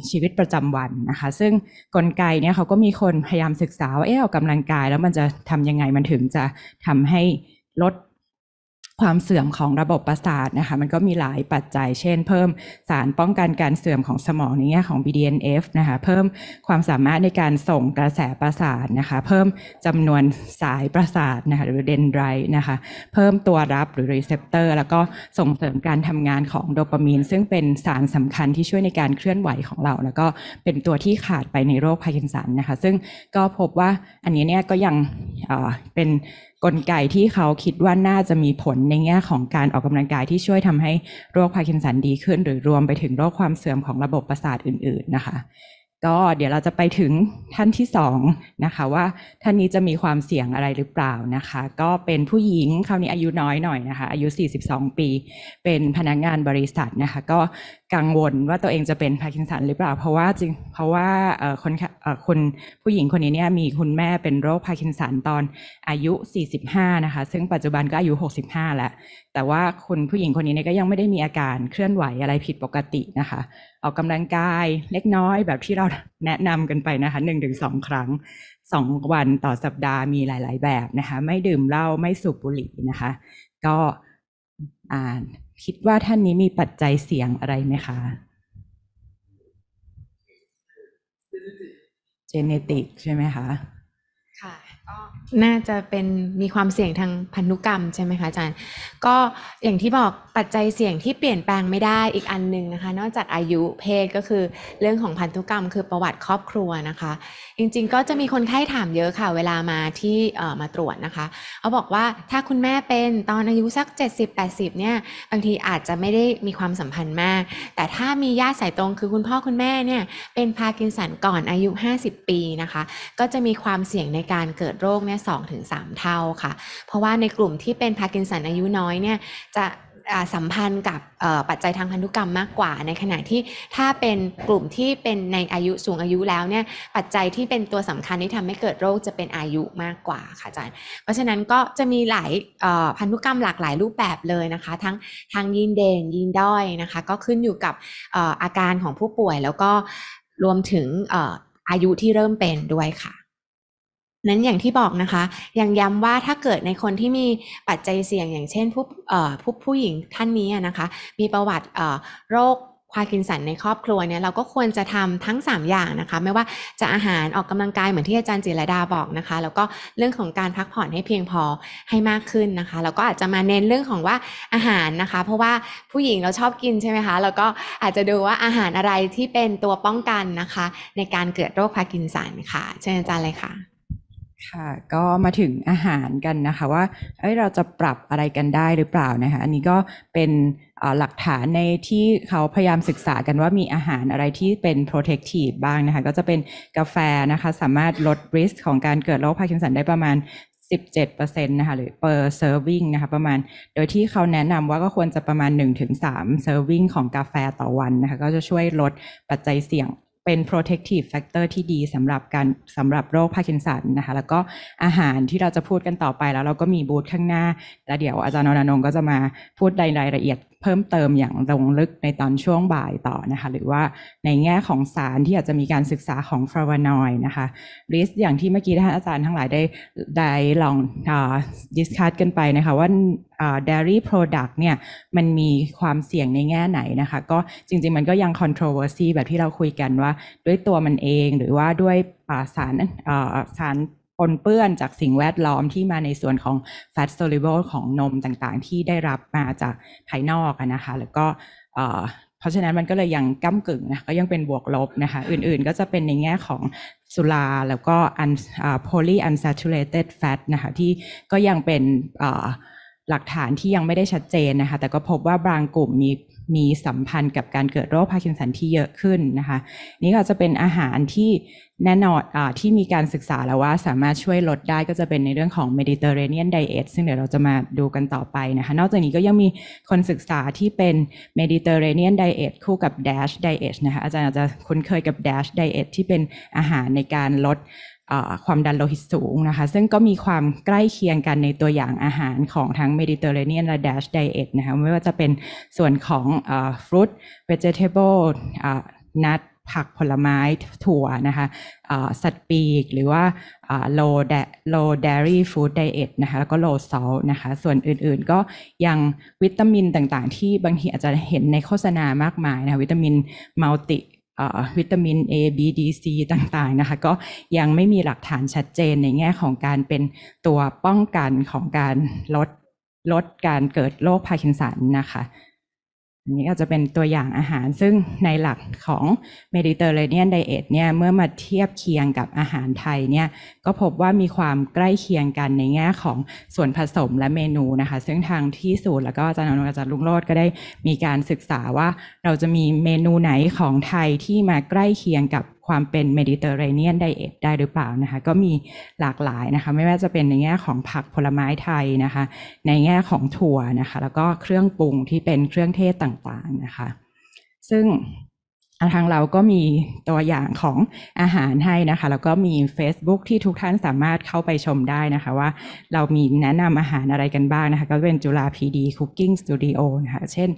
ชีวิตประจำวันนะคะ ซึ่งกลไกเนี่ยเขาก็มีคนพยายามศึกษาว่าเออกกำลังกาย แล้วมันจะทํำยังไงมันถึงจะทำให้ลดความเสื่อมของระบบประสาทนะคะมันก็มีหลายปัจจัยเช่นเพิ่มสารป้องกันการเสื่อมของสมองในแง่ของ BDNF นะคะเพิ่มความสามารถในการส่งกระแสประสาทนะคะเพิ่มจำนวนสายประสาทนะคะหรือเดนไรนะคะเพิ่มตัวรับหรือรีเซพเตอร์แล้วก็ส่งเสริมการทำงานของโดปามีน ซึ่งเป็นสารสำคัญที่ช่วยในการเคลื่อนไหวของเราแล้วก็เป็นตัวที่ขาดไปในโรคพาร์กินสันนะคะ ซึ่งก็พบว่าอันนี้เนี่ยก็ยังเป็นกลไกที่เขาคิดว่าน่าจะมีผลในแง่ของการออกกำลังกายที่ช่วยทำให้โรคพาร์กินสันดีขึ้น หรือรวมไปถึงโรคความเสื่อมของระบบประสาทอื่นๆนะคะ ก็เดี๋ยวเราจะไปถึงท่านที่2นะคะว่าท่านนี้จะมีความเสี่ยงอะไรหรือเปล่านะคะก็เป็นผู้หญิงคราวนี้อายุน้อยหน่อยนะคะอายุ 42 ปี เป็นพนักงงานบริษัทนะคะ ก็กังวลว่าตัวเองจะเป็นพาร์กินสันหรือเปล่า เพราะว่าจริงเพราะว่าคนคนผู้หญิงคนนี้เนี่ยมีคุณแม่เป็นโรคพาร์กินสันตอนอายุ 45 นะคะ ซึ่งปัจจุบันก็อายุ 65 แล้ว แต่ว่าคุณผู้หญิงคนนี้เนี่ยก็ยังไม่ได้มีอาการเคลื่อนไหวอะไรผิดปกตินะคะ ออกกำลังกายเล็กน้อยแบบที่เราแนะนำกันไปนะคะ1-2 ครั้ง 2 วันต่อสัปดาห์มีหลาย ๆ แบบนะคะ ไม่ดื่มเหล้าไม่สูบบุหรี่นะคะ ก็อ่านคิดว่าท่านนี้มีปัจจัยเสี่ยงอะไรไหมคะ เจเนติกใช่ไหมคะน่าจะเป็นมีความเสี่ยงทางพันธุกรรมใช่ไหมคะอาจารย์ ก็อย่างที่บอกปัจจัยเสี่ยงที่เปลี่ยนแปลงไม่ได้อีกอันหนึ่งนะคะ นอกจากอายุเพศก็คือเรื่องของพันธุกรรมคือประวัติครอบครัวนะคะ จริงๆก็จะมีคนไข้ถามเยอะค่ะเวลามาที่มาตรวจนะคะเขาบอกว่าถ้าคุณแม่เป็นตอนอายุสัก 70-80เนี่ยบางทีอาจจะไม่ได้มีความสัมพันธ์มาก แต่ถ้ามีญาติสายตรงคือคุณพ่อคุณแม่เนี่ยเป็นพาร์กินสันก่อนอายุ 50 ปีนะคะก็จะมีความเสี่ยงในการเกิดโรคเนี่ยสองถึงสามเท่าค่ะ เพราะว่าในกลุ่มที่เป็นพาร์กินสันอายุน้อยเนี่ยจะสัมพันธ์กับปัจจัยทางพันธุกรรมมากกว่า ในขณะที่ถ้าเป็นกลุ่มที่เป็นในอายุสูงอายุแล้วเนี่ยปัจจัยที่เป็นตัวสำคัญที่ทำให้เกิดโรคจะเป็นอายุมากกว่าค่ะอาจารย์ เพราะฉะนั้นก็จะมีหลายพันธุกรรมหลากหลายรูปแบบเลยนะคะทั้งทางยีนเด่นยีนด้อยนะคะก็ขึ้นอยู่กับอาการของผู้ป่วยแล้วก็รวมถึงอายุที่เริ่มเป็นด้วยค่ะนั้นอย่างที่บอกนะคะยังย้ำว่าถ้าเกิดในคนที่มีปัจจัยเสี่ยงอย่างเช่นผู้ผู้ผู้หญิงท่านนี้นะคะ มีประวัติโรคควากินสันในครอบครัวเนี่ย เราก็ควรจะทำทั้ง 3 อย่างนะคะ ไม่ว่าจะอาหารออกกำลังกายเหมือนที่อาจารย์จิรดาบอกนะคะ แล้วก็เรื่องของการพักผ่อนให้เพียงพอให้มากขึ้นนะคะ แล้วก็อาจจะมาเน้นเรื่องของว่าอาหารนะคะ เพราะว่าผู้หญิงเราชอบกินใช่ไหมคะ แล้วก็อาจจะดูว่าอาหารอะไรที่เป็นตัวป้องกันนะคะ ในการเกิดโรคควารกินสันค่ะเชิญอาจารย์เลยค่ะค่ะก็มาถึงอาหารกันนะคะว่าเอ้ยเราจะปรับอะไรกันได้หรือเปล่านะคะอันนี้ก็เป็นหลักฐานในที่เขาพยายามศึกษากันว่ามีอาหารอะไรที่เป็น protective บ้างนะคะก็จะเป็นกาแฟนะคะสามารถลด risk ของการเกิดโรคพาร์กินสันได้ประมาณ 17%นะคะหรือ per serving นะคะประมาณโดยที่เขาแนะนำว่าก็ควรจะประมาณ 1-3 serving ของกาแฟต่อวันนะคะก็จะช่วยลดปัจจัยเสี่ยงเป็น protective factor ที่ดีสำหรับการสำหรับโรคพาร์กินสันนะคะแล้วก็อาหารที่เราจะพูดกันต่อไปแล้วเราก็มีบูธข้างหน้าแล้วเดี๋ยวอาจารย์นรนงก็จะมาพูดรายละเอียดเพิ่มเติมอย่างลงลึกในตอนช่วงบ่ายต่อนะคะหรือว่าในแง่ของสารที่อาจจะมีการศึกษาของฟลาวานอยนะคะลิสต์อย่างที่เมื่อกี้ท่านอาจารย์ทั้งหลายได้ได้ลองดิสคัตกันไปนะคะว่า dairy product เนี่ยมันมีความเสี่ยงในแง่ไหนนะคะก็จริงๆมันก็ยัง controversy แบบที่เราคุยกันว่าด้วยตัวมันเองหรือว่าด้วยสารสารปนเปื้อนจากสิ่งแวดล้อมที่มาในส่วนของ fat soluble ของนมต่างๆที่ได้รับมาจากภายนอกนะคะ แล้วก็เพราะฉะนั้นมันก็เลยยังก้ากึ่งนะ ก็ยังเป็นบวกลบนะคะ อื่นๆก็จะเป็นในแง่ของสุรา แล้วก็ poly unsaturated fat นะคะที่ก็ยังเป็นหลักฐานที่ยังไม่ได้ชัดเจนนะคะ แต่ก็พบว่าบางกลุ่มมีมีสัมพันธ์กับการเกิดโรคพาร์กินสันที่เยอะขึ้นนะคะนี่ก็จะเป็นอาหารที่แน่นอนอที่มีการศึกษาแล้วว่าสามารถช่วยลดได้ก็จะเป็นในเรื่องของ Mediterranean diet ซึ่งเดี๋ยวเราจะมาดูกันต่อไปนะคะนอกจากนี้ก็ยังมีคนศึกษาที่เป็น Mediterranean diet คู่กับ Dash diet นะคะอาจารย์อาจจะคุ้นเคยกับ Dash diet ที่เป็นอาหารในการลดความดันโลหิตสูงนะคะ ซึ่งก็มีความใกล้เคียงกันในตัวอย่างอาหารของทั้ง Mediterranean และ Dash Diet นะคะ ไม่ว่าจะเป็นส่วนของฟรุตเวจเทเบิลนัดผัก ผลไม้ถั่วนะคะสัตว์ปีกหรือว่า low low dairy food diet นะคะ แล้วก็ low salt นะคะ ส่วนอื่นๆก็ยังวิตามินต่างๆที่บางทีอาจจะเห็นในโฆษณามากมายนะะวิตามินมัลติวิตามิน A B D C ต่างๆนะคะ ก็ยังไม่มีหลักฐานชัดเจนในแง่ของการเป็นตัวป้องกันของการลดลดการเกิดโรคพาร์กินสันนะคะันนี้ก็จะเป็นตัวอย่างอาหารซึ่งในหลักของเมดิเตอร์เรเนียนไดเอทเนี่ยเมื่อมาเทียบเคียงกับอาหารไทยเนี่ยก็พบว่ามีความใกล้เคียงกันในแง่ของส่วนผสมและเมนูนะคะซึ่งทางที่สูตรแล้วก็อาจารย์อนุอาจารย์ลุงโรดก็ได้มีการศึกษาว่าเราจะมีเมนูไหนของไทยที่มาใกล้เคียงกับความเป็นเมดิเตอร์เรเนียนไดเอทได้หรือเปล่านะคะก็มีหลากหลายนะคะ ไม่ว่าจะเป็นในแง่ของผักผลไม้ไทยนะคะ ในแง่ของถั่วนะคะ แล้วก็เครื่องปรุงที่เป็นเครื่องเทศต่างๆนะคะ ซึ่งทางเราก็มีตัวอย่างของอาหารให้นะคะแล้วก็มี Facebook ที่ทุกท่านสามารถเข้าไปชมได้นะคะว่าเรามีแนะนำอาหารอะไรกันบ้างนะคะก็เป็นจุฬาพีดีคุกกิ้งสตูดิโอนะคะเช่น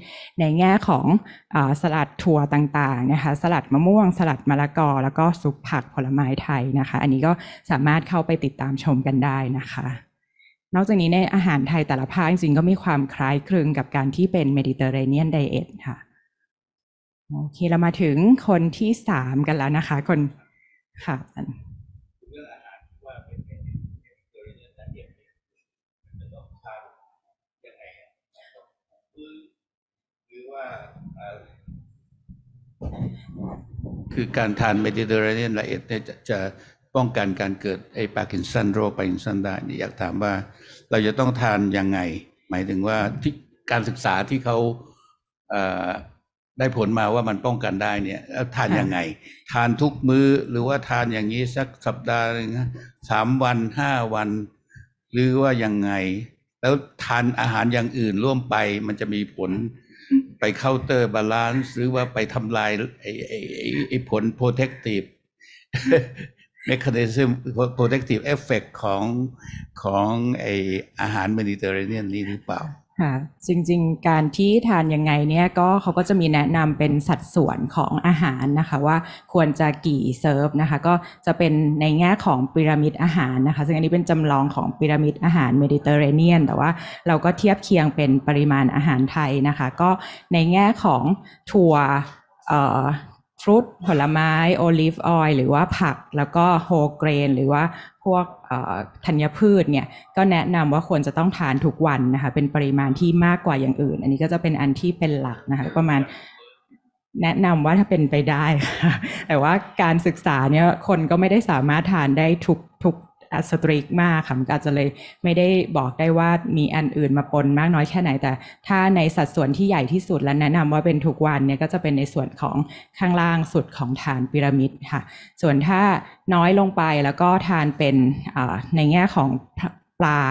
ในแง่ของอสลัดถั่วต่างๆนะคะสลัดมะม่วง สลัดมะละกอ แล้วก็ซุปผักผลไม้ไทยนะคะ อันนี้ก็สามารถเข้าไปติดตามชมกันได้นะคะนอกจากนี้ในอาหารไทยแต่ละภาคจริงก็มีความคล้ายคลึงกับการที่เป็นเมดิเตอร์เรเนียนไดเอทค่ะโอเคเรามาถึงคนที่สามกันแล้วนะคะคนค่ะคือการทานเมดิเตอร์เรเนียนละเอียดเนี่ยจะป้องกันการเกิดไอ้ปาร์กินสันโรคปาร์กินสันได้นี่อยากถามว่าเราจะต้องทานยังไง หมายถึงว่าที่การศึกษาที่เขาได้ผลมาว่ามันป้องกันได้เนี่ยทานยังไง ทานทุกมื้อหรือว่าทานอย่างนี้สักสัปดาห์หนึ่งสามวันห้าวัน หรือว่ายังไง แล้วทานอาหารอย่างอื่นร่วมไปมันจะมีผล ไปเคาน์เตอร์บาลานซ์หรือว่าไปทำลายไอ้ไอ้ไอ้ผลโปรเทคทีฟเมคานิซึมโปรเทคทีฟเอฟเฟกของของไออาหารเมดิเตอร์เรเนียนนี้หรือเปล่าค่ะจริงๆการที่ทานยังไงเนี่ยก็เขาก็จะมีแนะนำเป็นสัดส่วนของอาหารนะคะ ว่าควรจะกี่เซิร์ฟนะคะก็จะเป็นในแง่ของพีระมิดอาหารนะคะซึ่งอันนี้เป็นจำลองของพีระมิดอาหารเมดิเตอร์เรเนียนแต่ว่าเราก็เทียบเคียงเป็นปริมาณอาหารไทยนะคะ ก็ในแง่ของถั่วฟรุตผลไม้ โอลิฟออยล์ หรือว่าผักแล้วก็โฮเกรนหรือว่าพวกธัญพืชเนี่ยก็แนะนำว่าควรจะต้องทานทุกวันนะคะเป็นปริมาณที่มากกว่าอย่างอื่น อันนี้ก็จะเป็นอันที่เป็นหลักนะคะประมาณแนะนำว่าถ้าเป็นไปได้ แต่ว่าการศึกษาเนี่ยคนก็ไม่ได้สามารถทานได้ทุกทุกอสตรีกมากค่ะมันก็จะเลยไม่ได้บอกได้ว่ามีอันอื่นมาปนมากน้อยแค่ไหนแต่ ถ้าในสัดส่วนที่ใหญ่ที่สุดและแนะนำว่าเป็นทุกวันเนี่ยก็จะเป็นในส่วนของข้างล่างสุดของฐานพีระมิดค่ะ ส่วนถ้าน้อยลงไปแล้วก็ทานเป็นในแง่ของปลา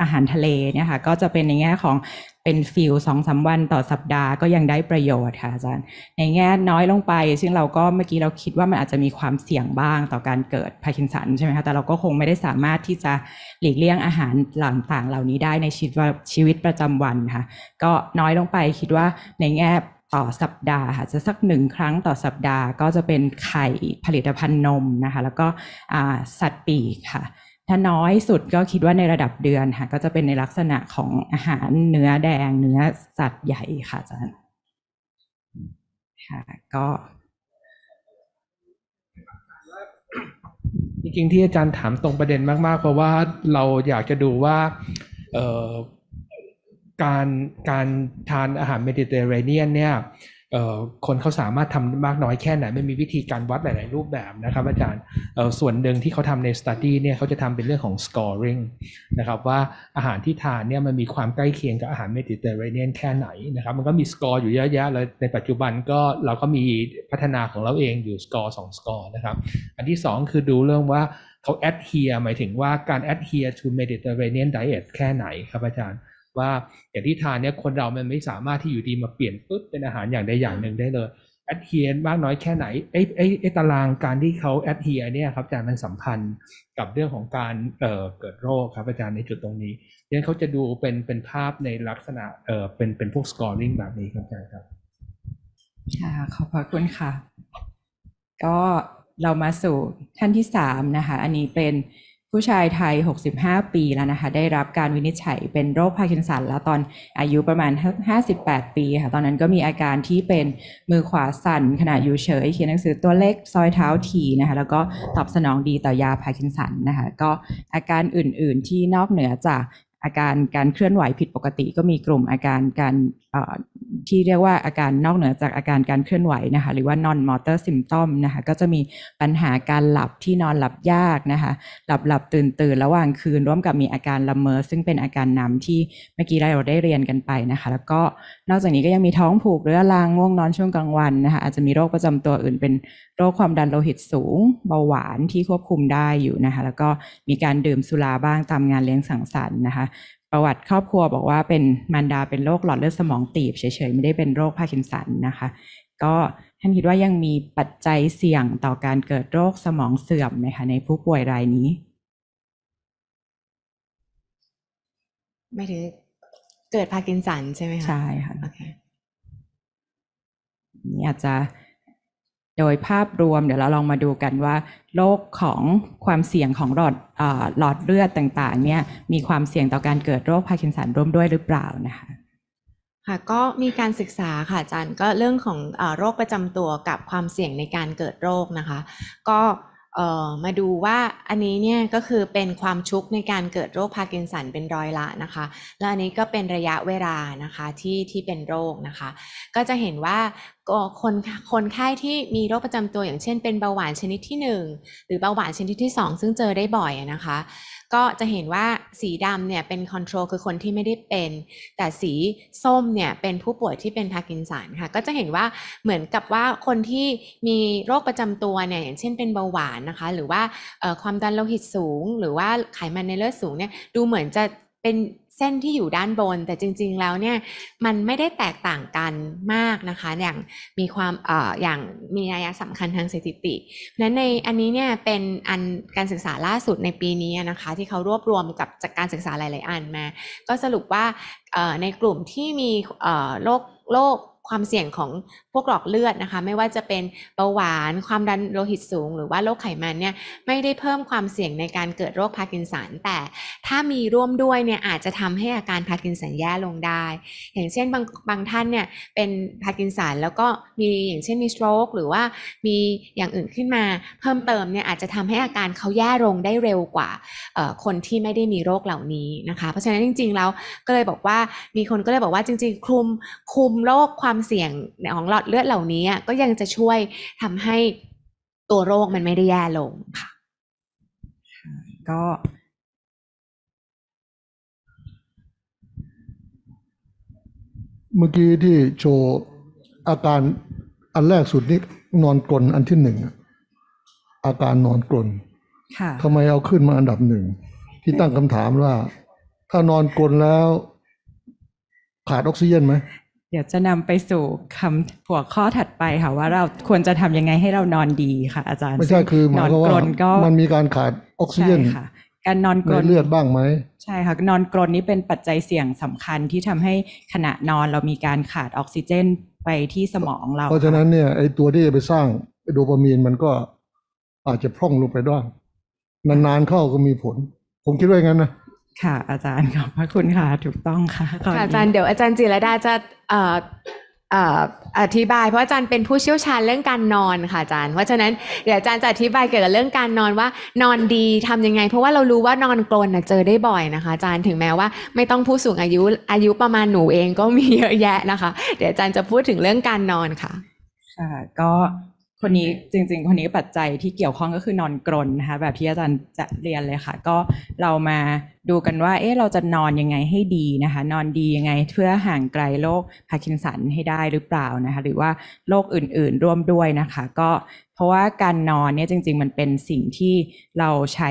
อาหารทะเลเนี่ยค่ะ ก็จะเป็นในแง่ของเป็นฟิลสองสาวันต่อสัปดาห์ก็ยังได้ประโยชน์ค่ะ อาจารย์ในแง่น้อยลงไป ซึ่งเราก็เมื่อกี้เราคิดว่ามันอาจจะมีความเสี่ยงบ้างต่อการเกิดพาร์กินสันใช่ไหมคะแต่เราก็คงไม่ได้สามารถที่จะหลีกเลี่ยงอาหารหลังต่างเหล่านี้ได้ในชีวิตชีวิตประจำวันค่ะก็น้อยลงไปคิดว่าในแง่ต่อสัปดาห์ค่ะจะสักหนึ่งครั้งต่อสัปดาห์ ก็จะเป็นไข่ผลิตภัณฑ์นมนะคะ แล้วก็สัตว์ปีกค่ะถ้าน้อยสุดก็คิดว่าในระดับเดือนค่ะก็จะเป็นในลักษณะของอาหารเนื้อแดงเนื้อสัตว์ใหญ่ค่ะอาจารย์ค่ะก็จริงๆที่อาจารย์ถามตรงประเด็นมากๆเพราะว่าเราอยากจะดูว่าการการทานอาหารเมดิเตอร์เรเนียนเนี่ยคนเขาสามารถทำมากน้อยแค่ไหนไม่มีวิธีการวัดหลาย ๆ รูปแบบนะครับอาจารย์ส่วนหนึ่งที่เขาทำในสตัดดี้เนี่ยเขาจะทำเป็นเรื่องของ scoring นะครับว่าอาหารที่ทานเนี่ยมันมีความใกล้เคียงกับอาหารเมดิเตอร์เรเนียนแค่ไหนนะครับมันก็มี score อยู่เยอะแยะเลยในปัจจุบันก็เราก็มีพัฒนาของเราเองอยู่ score สอง score นะครับอันที่ 2 คือดูเรื่องว่าเขา adhere หมายถึงว่าการ adhere to Mediterranean diet แค่ไหนครับอาจารย์ว่าอย่างที่ทานเนี่ยคนเรา มันไม่สามารถที่อยู่ดีมาเปลี่ยนปุ๊บเป็นอาหารอย่างใดอย่างหนึ่งได้เลยแอดเฮียนมากน้อยแค่ไหนไอ้ไอ้ไอ้ตารางการที่เขาแอดเฮียเนี่ยครับอาจารย์มันสัมพันธ์กับเรื่องของการเอ่อเกิดโรคครับอาจารย์ในจุดตรงนี้ดังนั้นเขาจะดูเป็นเป็นภาพในลักษณะเอ่อเป็นเป็นพวกสกอร์ลิงแบบนี้ครับอาจารย์ครับค่ะ ขอบพระคุณค่ะ ก็เรามาสู่ท่านที่สามนะคะอันนี้เป็นผู้ชายไทย 65 ปีแล้วนะคะ ได้รับการวินิจฉัยเป็นโรคพาร์กินสันแล้วตอนอายุประมาณ 58 ปีค่ะ ตอนนั้นก็มีอาการที่เป็นมือขวาสั่นขณะอยู่เฉย เขียนหนังสือตัวเล็ก ซอยเท้าถีนะคะ แล้วก็ตอบสนองดีต่อยาพาร์กินสันนะคะ ก็อาการอื่นๆที่นอกเหนือจากอาการการเคลื่อนไหวผิดปกติก็มีกลุ่มอาการการที่เรียกว่าอาการนอกเหนือจากอาการการเคลื่อนไหวนะคะหรือว่านอนมอเตอร์ซิมตอมนะคะก็จะมีปัญหาการหลับที่นอนหลับยากนะคะ หลับหลับตื่นตื่นระหว่างคืนร่วมกับมีอาการละเมอซึ่งเป็นอาการนำที่เมื่อกี้เราได้เรียนกันไปนะคะ แล้วก็นอกจากนี้ก็ยังมีท้องผูกเรื้อรังง่วงนอนช่วงกลางวันนะคะอาจจะมีโรคประจำตัวอื่นเป็นโรคความดันโลหิตสูงเบาหวานที่ควบคุมได้อยู่นะคะแล้วก็มีการดื่มสุราบ้างตามงานเลี้ยงสังสรรค์นะคะประวัติครอบครัวบอกว่าเป็นมันดาเป็นโรคหลอดเลือดสมองตีบ เฉยๆ ไม่ได้เป็นโรคพาร์กินสันนะคะ ก็ท่านคิดว่ายังมีปัจจัยเสี่ยงต่อการเกิดโรคสมองเสื่อมไหมคะ ในผู้ป่วยรายนี้ ไม่ถึงเกิดพาร์กินสันใช่ไหมคะ ใช่ค่ะโอเคนี่อาจจะโดยภาพรวมเดี๋ยวเราลองมาดูกันว่าโรคของความเสี่ยงของหลอดหลอดเลือดต่างๆเนี่ยมีความเสี่ยงต่อการเกิดโรคพาร์กินสันร่วมด้วยหรือเปล่านะคะค่ะก็มีการศึกษาค่ะอาจารย์ก็เรื่องของอโรคประจำตัวกับความเสี่ยงในการเกิดโรคนะคะ ก็มาดูว่าอันนี้เนี่ยก็คือเป็นความชุกในการเกิดโรคพาร์กินสันเป็นรอยละนะคะแล้วอันนี้ก็เป็นระยะเวลานะคะที่ที่เป็นโรคนะคะ ก็จะเห็นว่าคนคนไข้ที่มีโรคประจำตัวอย่างเช่นเป็นเบาหวานชนิดที่ 1 หรือเบาหวานชนิดที่ 2 ซึ่งเจอได้บ่อยนะคะก็จะเห็นว่าสีดำเนี่ยเป็นคอนโทรลคือคนที่ไม่ได้เป็นแต่สีส้มเนี่ยเป็นผู้ป่วยที่เป็นพาร์กินสันค่ะก็จะเห็นว่าเหมือนกับว่าคนที่มีโรคประจำตัวเนี่ยอย่างเช่นเป็นเบาหวานนะคะ หรือว่าความดันโลหิตสูง หรือว่าไขมันในเลือดสูงเนี่ยดูเหมือนจะเป็นเส้นที่อยู่ด้านบน แต่จริง ๆแล้วเนี่ย มันไม่ได้แตกต่างกันมากนะคะ อย่างมีความออย่างมีนัยสำคัญทางสถิตินั้นในอันนี้เนี่ยเป็นอันการศึกษาล่าสุดในปีนี้นะคะ ที่เขารวบรวมกับจากการศึกษาหลายๆอันมา ก็สรุปว่าในกลุ่มที่มีโรคโรคความเสี่ยงของพวกหลอดเลือดนะคะไม่ว่าจะเป็นเบาหวานความดันโลหิตสูง หรือว่าโรคไขมันเนี่ยไม่ได้เพิ่มความเสี่ยงในการเกิดโรคพาร์กินสันแต่ถ้ามีร่วมด้วยเนี่ยอาจจะทำให้อาการพาร์กินสันแย่ลงได้ อย่างเช่นบางบางท่านเนี่ยเป็นพาร์กินสันแล้วก็มีอย่างเช่นมีสโตรกหรือว่ามีอย่างอื่นขึ้นมาเพิ่มเติมเนี่ยอาจจะทำให้อาการเขาแย่ลงได้เร็วกว่าคนที่ไม่ได้มีโรคเหล่านี้นะคะเพราะฉะนั้นจริงๆแล้วก็เลยบอกว่ามีคนก็เลยบอกว่าจริงๆ คุมคุมโรคความเสี่ยงของหลอดเลือดเหล่านี้ก็ยังจะช่วยทำให้ตัวโรคมันไม่ได้แย่ลงค่ะก็ เมื่อกี้ที่โชว์อาการอันแรกสุดนี่นอนกลนอันที่หนึ่งอาการนอนกลนทำไมเอาขึ้นมาอันดับหนึ่งที่ตั้งคำถามว่า ถ้านอนกลนแล้วขาดออกซิเจนไหมดี๋ยวจะนำไปสู่คำหัวข้อถัดไปค่ะว่าเราควรจะทำยังไงให้เรานอนดีค่ะอาจารย์ ไม่ใช่คือนอนกรนก็มันมีการขาดออกซิเจนการนอนกรนเลือดบ้างไหม ใช่ค่ะนอนกรนนี้เป็นปัจจัยเสี่ยงสำคัญที่ทำให้ขณะนอนเรามีการขาดออกซิเจนไปที่สมองเรา เพราะฉะนั้นเนี่ยไอ้ตัวที่จะไปสร้างโดปามีนมันก็อาจจะพร่องลงไปด้วยนานๆเข้าก็มีผล ผมคิดว่าอย่างนั้นนะค่ะอาจารย์ขอบพระคุณค่ะถูกต้องค่ะค่ะอาจารย์เดี๋ยวอาจารย์จิรดาจะอธิบายเพราะอาจารย์เป็นผู้เชี่ยวชาญเรื่องการนอนค่ะอาจารย์เพราะฉะนั้นเดี๋ยวอาจารย์จะอธิบายเกี่ยวกับเรื่องการนอนว่า นอนดีทํำยังไง เพราะว่าเรารู้ว่านอนกลนเจอได้บ่อยนะคะ อาจารย์ถึงแม้ว่าไม่ต้องผู้สูงอายุอายุประมาณหนูเองก็มีเยอะแยะนะคะ เดี๋ยวอาจารย์จะพูดถึงเรื่องการนอนค่ะค่ะก็คนนี้จริงๆคนนี้ปัจจัยที่เกี่ยวข้องก็คือนอนกรนนะคะแบบที่อาจารย์จะเรียนเลยค่ะ ก็เรามาดูกันว่าเอ๊ะเราจะนอนยังไงให้ดีนะคะนอนดียังไง เพื่อห่างไกลโรคพาร์กินสันให้ได้หรือเปล่านะคะหรือว่าโรคอื่น ๆ ร่วมด้วยนะคะ ก็เพราะว่าการนอนเนี่ยจริง ๆ มันเป็นสิ่งที่เราใช้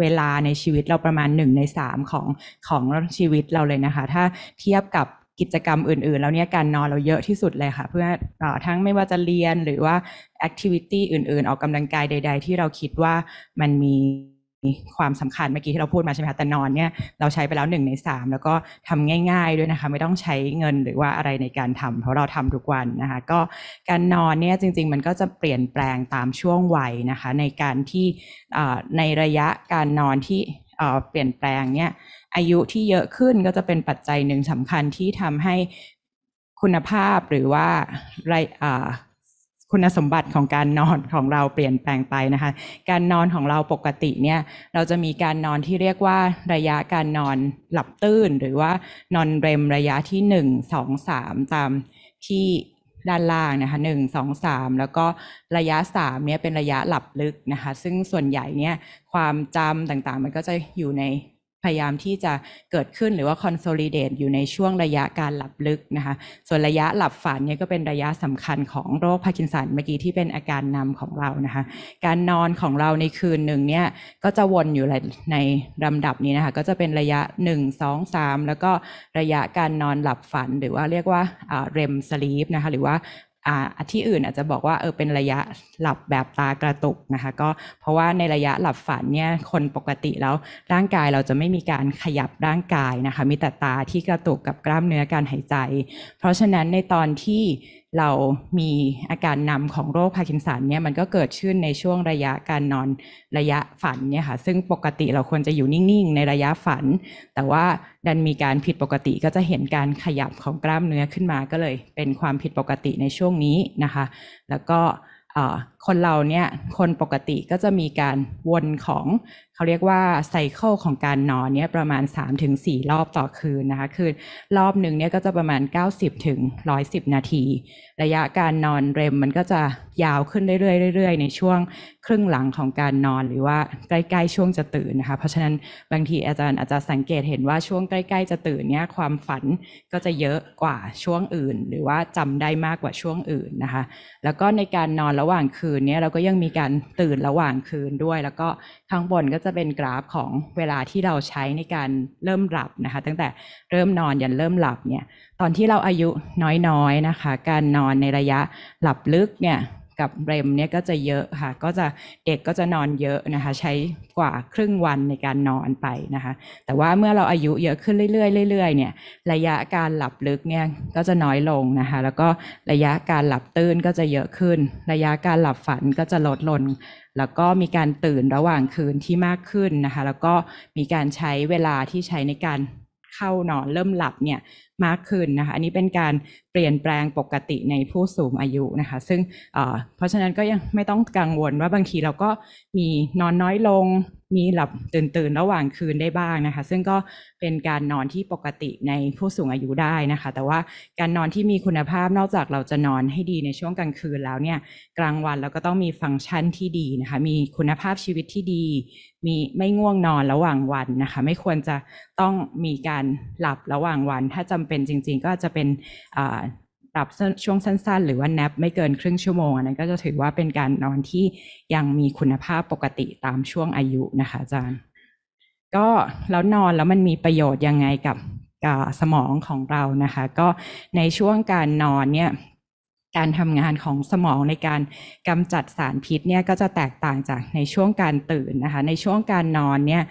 เวลาในชีวิตเราประมาณหนึ่งในสามของของชีวิตเราเลยนะคะถ้าเทียบกับกิจกรรมอื่นๆแล้วเนี่ยการนอนเราเยอะที่สุดเลยค่ะเพื่ออทั้งไม่ว่าจะเรียนหรือว่าแอคทิวิตี้อื่นๆ ออกกำลังกายใด ๆ ที่เราคิดว่ามันมีความสำคัญเมื่อกี้ที่เราพูดมาใช่ไหมคะแต่นอนเนี่ยเราใช้ไปแล้วหนึ่งในสามแล้วก็ทำง่ายๆด้วยนะคะไม่ต้องใช้เงินหรือว่าอะไรในการทำ เพราะเราทำทุกวันนะคะก็การนอนเนี่ยจริง ๆ มันก็จะเปลี่ยนแปลงตามช่วงวัยนะคะในการที่ในระยะการนอนที่เปลี่ยนแปลงเนี่ยอายุที่เยอะขึ้นก็จะเป็นปัจจัยหนึ่งสำคัญที่ทำให้คุณภาพหรือว่าไรคุณสมบัติของการนอนของเราเปลี่ยนแปลงไปนะคะการนอนของเราปกติเนี่ยเราจะมีการนอนที่เรียกว่าระยะการนอนหลับตื่นหรือว่านอนเร็มระยะที่หนึ่งสอสามตามที่ด้านล่างนะคะหนึ่งสองสามแล้วก็ระยะสามเนี่ยเป็นระยะหลับลึกนะคะซึ่งส่วนใหญ่เนี่ยความจำต่างๆมันก็จะอยู่ในพยายามที่จะเกิดขึ้นหรือว่า consolidate อยู่ในช่วงระยะการหลับลึกนะคะ ส่วนระยะหลับฝันเนี่ยก็เป็นระยะสำคัญของโรคพาร์กินสันเมื่อกี้ที่เป็นอาการนำของเรานะคะ การนอนของเราในคืนหนึ่งเนี่ยก็จะวนอยู่ในลำดับนี้นะคะ ก็จะเป็นระยะ 1 2 3 แล้วก็ระยะการนอนหลับฝันหรือว่าเรียกว่า REM sleep นะคะหรือว่าอ่าที่อื่นอาจจะบอกว่าเออเป็นระยะหลับแบบตากระตุกนะคะก็เพราะว่าในระยะหลับฝันเนี่ยคนปกติแล้วร่างกายเราจะไม่มีการขยับร่างกายนะคะ มีแต่ตาที่กระตุกกับกล้ามเนื้อการหายใจ เพราะฉะนั้นในตอนที่เรามีอาการนำของโรคพาร์กินสันเนี่ยมันก็เกิดขึ้นในช่วงระยะการนอนระยะฝันเนี่ยค่ะซึ่งปกติเราควรจะอยู่นิ่งๆ ในระยะฝัน แต่ว่าดันมีการผิดปกติก็จะเห็นการขยับของกล้ามเนื้อขึ้นมาก็เลยเป็นความผิดปกติในช่วงนี้นะคะ แล้วก็คนเราเนี่ยคนปกติก็จะมีการวนของ เขาเรียกว่าไซเคิลของการนอนเนี่ยประมาณ 3-4 รอบต่อคืนนะคะคือรอบหนึ่งเนี่ยก็จะประมาณ 90-110ถึงนาที ระยะการนอนเร็มมันก็จะยาวขึ้นเรื่อยๆ ในช่วงครึ่งหลังของการนอนหรือว่าใกล้ๆ ช่วงจะตื่นนะคะเพราะฉะนั้นบางทีอาจารย์อาจจะสังเกตเห็นว่าช่วงใกล้ๆ จะตื่นเนี่ยความฝันก็จะเยอะกว่าช่วงอื่นหรือว่าจำได้มากกว่าช่วงอื่นนะคะแล้วก็ในการนอนระหว่างคืนืนเนี้ยเราก็ยังมีการตื่นระหว่างคืนด้วย แล้วก็ข้างบนก็จะเป็นกราฟของเวลาที่เราใช้ในการเริ่มหลับนะคะ ตั้งแต่เริ่มนอนยันเริ่มหลับเนี่ย ตอนที่เราอายุน้อยๆนนะคะ การนอนในระยะหลับลึกเนี่ยกับเรมเนี่ยก็จะเยอะค่ะ ก็จะเด็กก็จะนอนเยอะนะคะใช้กว่าครึ่งวันในการนอนไปนะคะ แต่ว่าเมื่อเราอายุเยอะขึ้นเรื่อยๆเรื่อยๆเนี่ยระยะการหลับลึกเนี่ยก็จะน้อยลงนะคะ แล้วก็ระยะการหลับตื่นก็จะเยอะขึ้น ระยะการหลับฝันก็จะลดลง แล้วก็มีการตื่นระหว่างคืนที่มากขึ้นนะคะ แล้วก็มีการใช้เวลาที่ใช้ในการเข้านอนเริ่มหลับเนี่ยมากขึ้นนะคะอันนี้เป็นการเปลี่ยนแปลงปกติในผู้สูงอายุนะคะซึ่งเพราะฉะนั้นก็ยังไม่ต้องกังวลว่าบางทีเราก็มีนอนน้อยลงมีหลับตื่นตื่นระหว่างคืนได้บ้างนะคะ ซึ่งก็เป็นการนอนที่ปกติในผู้สูงอายุได้นะคะ แต่ว่าการนอนที่มีคุณภาพนอกจากเราจะนอนให้ดีในช่วงกลางคืนแล้วเนี่ยกลางวันเราก็ต้องมีฟังก์ชันที่ดีนะคะมีคุณภาพชีวิตที่ดี มีไม่ง่วงนอนระหว่างวันนะคะไม่ควรจะต้องมีการหลับระหว่างวันถ้าจำเป็นจริงๆก็จะเป็นหลับช่วงสั้น ๆ หรือว่านับไม่เกินครึ่งชั่วโมงอันนั้นก็จะถือว่าเป็นการนอนที่ยังมีคุณภาพปกติตามช่วงอายุนะคะอาจารย์ก็แล้วนอนแล้วมันมีประโยชน์ยังไงกับสมองของเรานะคะก็ในช่วงการนอนเนี่ยการทำงานของสมองในการกำจัดสารพิษเนี่ยก็จะแตกต่างจากในช่วงการตื่นนะคะในช่วงการนอนเนี่ย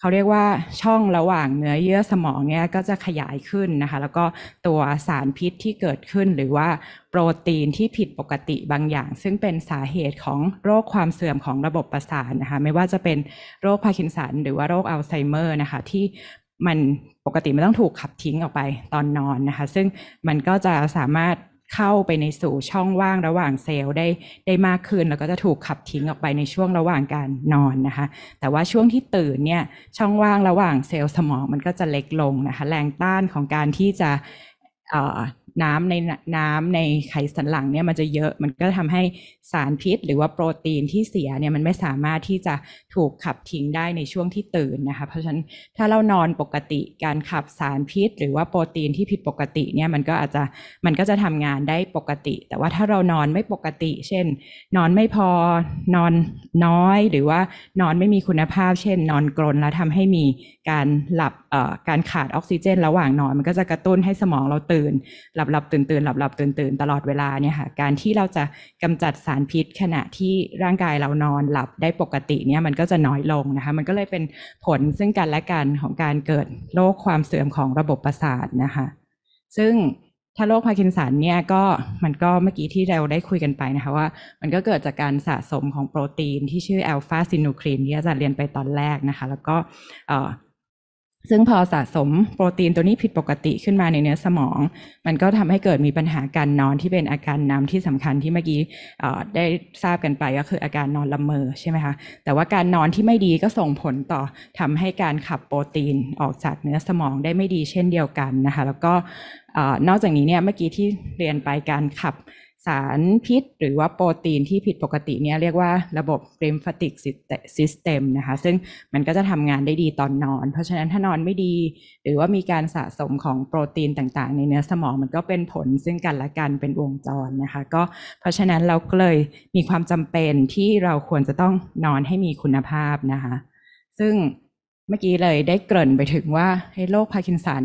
เขาเรียกว่าช่องระหว่างเนื้อเยื่อสมองเนี่ยก็จะขยายขึ้นนะคะแล้วก็ตัวสารพิษที่เกิดขึ้น หรือว่าโปรตีนที่ผิดปกติบางอย่าง ซึ่งเป็นสาเหตุของโรคความเสื่อมของระบบประสาทนะคะไม่ว่าจะเป็นโรคพาร์กินสันหรือว่าโรคอัลไซเมอร์นะคะที่มันปกติมันต้องถูกขับทิ้งออกไปตอนนอนนะคะซึ่งมันก็จะสามารถเข้าไปในสู่ช่องว่างระหว่างเซลล์ได้ได้มากขึ้นแล้วก็จะถูกขับทิ้งออกไปในช่วงระหว่างการนอนนะคะแต่ว่าช่วงที่ตื่นเนี่ยช่องว่างระหว่างเซลล์สมองมันก็จะเล็กลงนะคะแรงต้านของการที่จะน้ำในน้ำในไขสันหลังเนี่ยมันจะเยอะมันก็ทำให้สารพิษหรือว่าโปรตีนที่เสียเนี่ยมันไม่สามารถที่จะถูกขับทิ้งได้ในช่วงที่ตื่นนะคะเพราะฉะนั้นถ้าเรานอนปกติการขับสารพิษ หรือว่าโปรตีนที่ผิดปกติเนี่ยมันก็อาจจะมันก็จะทำงานได้ปกติ แต่ว่าถ้าเรานอนไม่ปกติ เช่น นอนไม่พอนอนน้อยหรือว่านอนไม่มีคุณภาพเช่น นอนกรนแล้วทำให้มีการหลับการขาดออกซิเจนระหว่างนอนมันก็จะกระตุ้นให้สมองเราตื่นหลับหลับตื่นตื่นหลับหลับตื่นตื่นตลอดเวลาเนี่ยค่ะการที่เราจะกำจัดสารพิษขณะที่ร่างกายเรานอนหลับได้ปกติเนี่ยมันก็จะน้อยลงนะคะมันก็เลยเป็นผลซึ่งกันและกันของการเกิดโรคความเสื่อมของระบบประสาทนะคะซึ่งถ้าโรคพาร์กินสันเนี่ยก็มันก็เมื่อกี้ที่เราได้คุยกันไปนะคะว่ามันก็เกิดจากการสะสมของโปรตีนที่ชื่อแอลฟาซินูครีนที่อาจารย์เรียนไปตอนแรกนะคะแล้วก็ซึ่งพอสะสมโปรตีนตัวนี้ผิดปกติขึ้นมาในเนื้อสมอง มันก็ทำให้เกิดมีปัญหาการนอนที่เป็นอาการนำที่สำคัญที่เมื่อกี้ได้ทราบกันไปก็คืออาการนอนละเมอใช่ไหมคะแต่ว่าการนอนที่ไม่ดีก็ส่งผลต่อทำให้การขับโปรตีนออกจากเนื้อสมองได้ไม่ดีเช่นเดียวกันนะคะแล้วก็นอกจากนี้เนี่ยเมื่อกี้ที่เรียนไปการขับสารพิษหรือว่าโปรตีนที่ผิดปกติเนี่ยเรียกว่าระบบเรมฟติกซิสเต็มนะคะซึ่งมันก็จะทำงานได้ดีตอนนอน เพราะฉะนั้นถ้านอนไม่ดีหรือว่ามีการสะสมของโปรตีนต่างๆ ในเนื้อสมองมันก็เป็นผลซึ่งกันและกันเป็นวงจรนะคะก็เพราะฉะนั้นเราก็เลยมีความจำเป็นที่เราควรจะต้องนอนให้มีคุณภาพนะคะซึ่งเมื่อกี้เลยได้เกริ่นไปถึงว่าให้โรคพาร์กินสัน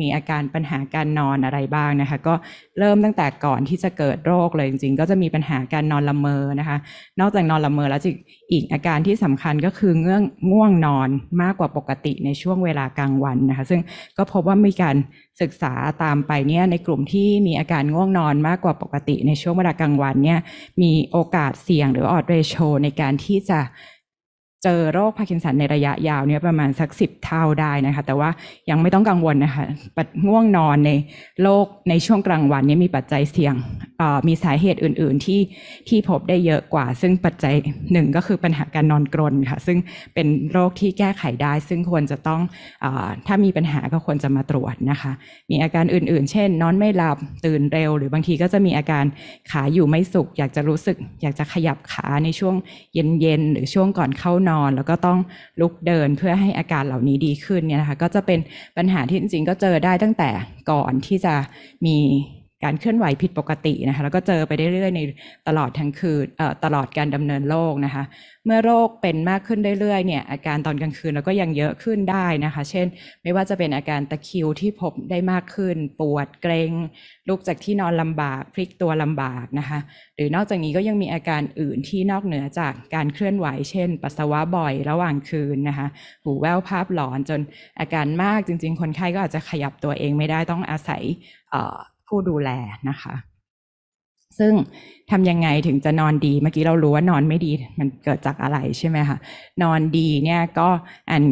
มีอาการปัญหาการนอนอะไรบ้างนะคะก็เริ่มตั้งแต่ก่อนที่จะเกิดโรคเลยจริงๆ ก็จะมีปัญหาการนอนละเมอนะคะ นอกจากนอนละเมอแล้วจิอีกอาการที่สำคัญก็คือเงื่องง่วงนอนมากกว่าปกติในช่วงเวลากลางวันนะคะ ซึ่งก็พบว่ามีการศึกษาตามไปเนี่ยในกลุ่มที่มีอาการง่วงนอนมากกว่าปกติในช่วงเวลากลางวันเนี่ยมีโอกาสเสี่ยงหรือออดเรโชในการที่จะเจอโรคพาร์กินสันในระยะยาวเนี่ยประมาณสักสิบเท่าได้นะคะแต่ว่ายังไม่ต้องกังวลนะคะปัดง่วงนอนในโรคในช่วงกลางวันนี้มีปัจจัยเสี่ยง มีสาเหตุอื่นๆที่ที่พบได้เยอะกว่า ซึ่งปัจจัยหนึ่งก็คือปัญหาการนอนกรนค่ะซึ่งเป็นโรคที่แก้ไขได้ ซึ่งควรจะต้องอถ้ามีปัญหาก็ควรจะมาตรวจนะคะมีอาการอื่น ๆ เช่น นอนไม่หลับตื่นเร็วหรือบางทีก็จะมีอาการขาอยู่ไม่สุขอยากจะรู้สึก อยากจะขยับขาในช่วงเย็นๆหรือช่วงก่อนเข้านอนอนแล้วก็ต้องลุกเดินเพื่อให้อาการเหล่านี้ดีขึ้นเนี่ยนะคะ ก็จะเป็นปัญหาที่จริงๆ ก็เจอได้ตั้งแต่ก่อนที่จะมีการเคลื่อนไหวผิดปกตินะคะแล้วก็เจอไปเรื่อยๆในตลอดทั้งคืนตลอดการดำเนินโรคนะคะเมื่อโรคเป็นมากขึ้นเรื่อยๆ เนี่ยอาการตอนกลางคืนเราก็ยังเยอะขึ้นได้นะคะเช่นไม่ว่าจะเป็นอาการตะคิวที่พบได้มากขึ้น ปวดเกรงลุกจากที่นอนลำบากพลิกตัวลำบากนะคะหรือนอกจากนี้ก็ยังมีอาการอื่นที่นอกเหนือจากการเคลื่อนไหวเช่น ปัสสาวะบ่อยระหว่างคืนนะคะหูแว่วภาพหลอนจนอาการมากจริง ๆ คนไข้ก็อาจจะขยับตัวเองไม่ได้ต้องอาศัยผู้ดูแลนะคะซึ่งทำยังไงถึงจะนอนดี เมื่อกี้เรารู้ว่านอนไม่ดีมันเกิดจากอะไรใช่ไหมคะนอนดีเนี่ยก็อัน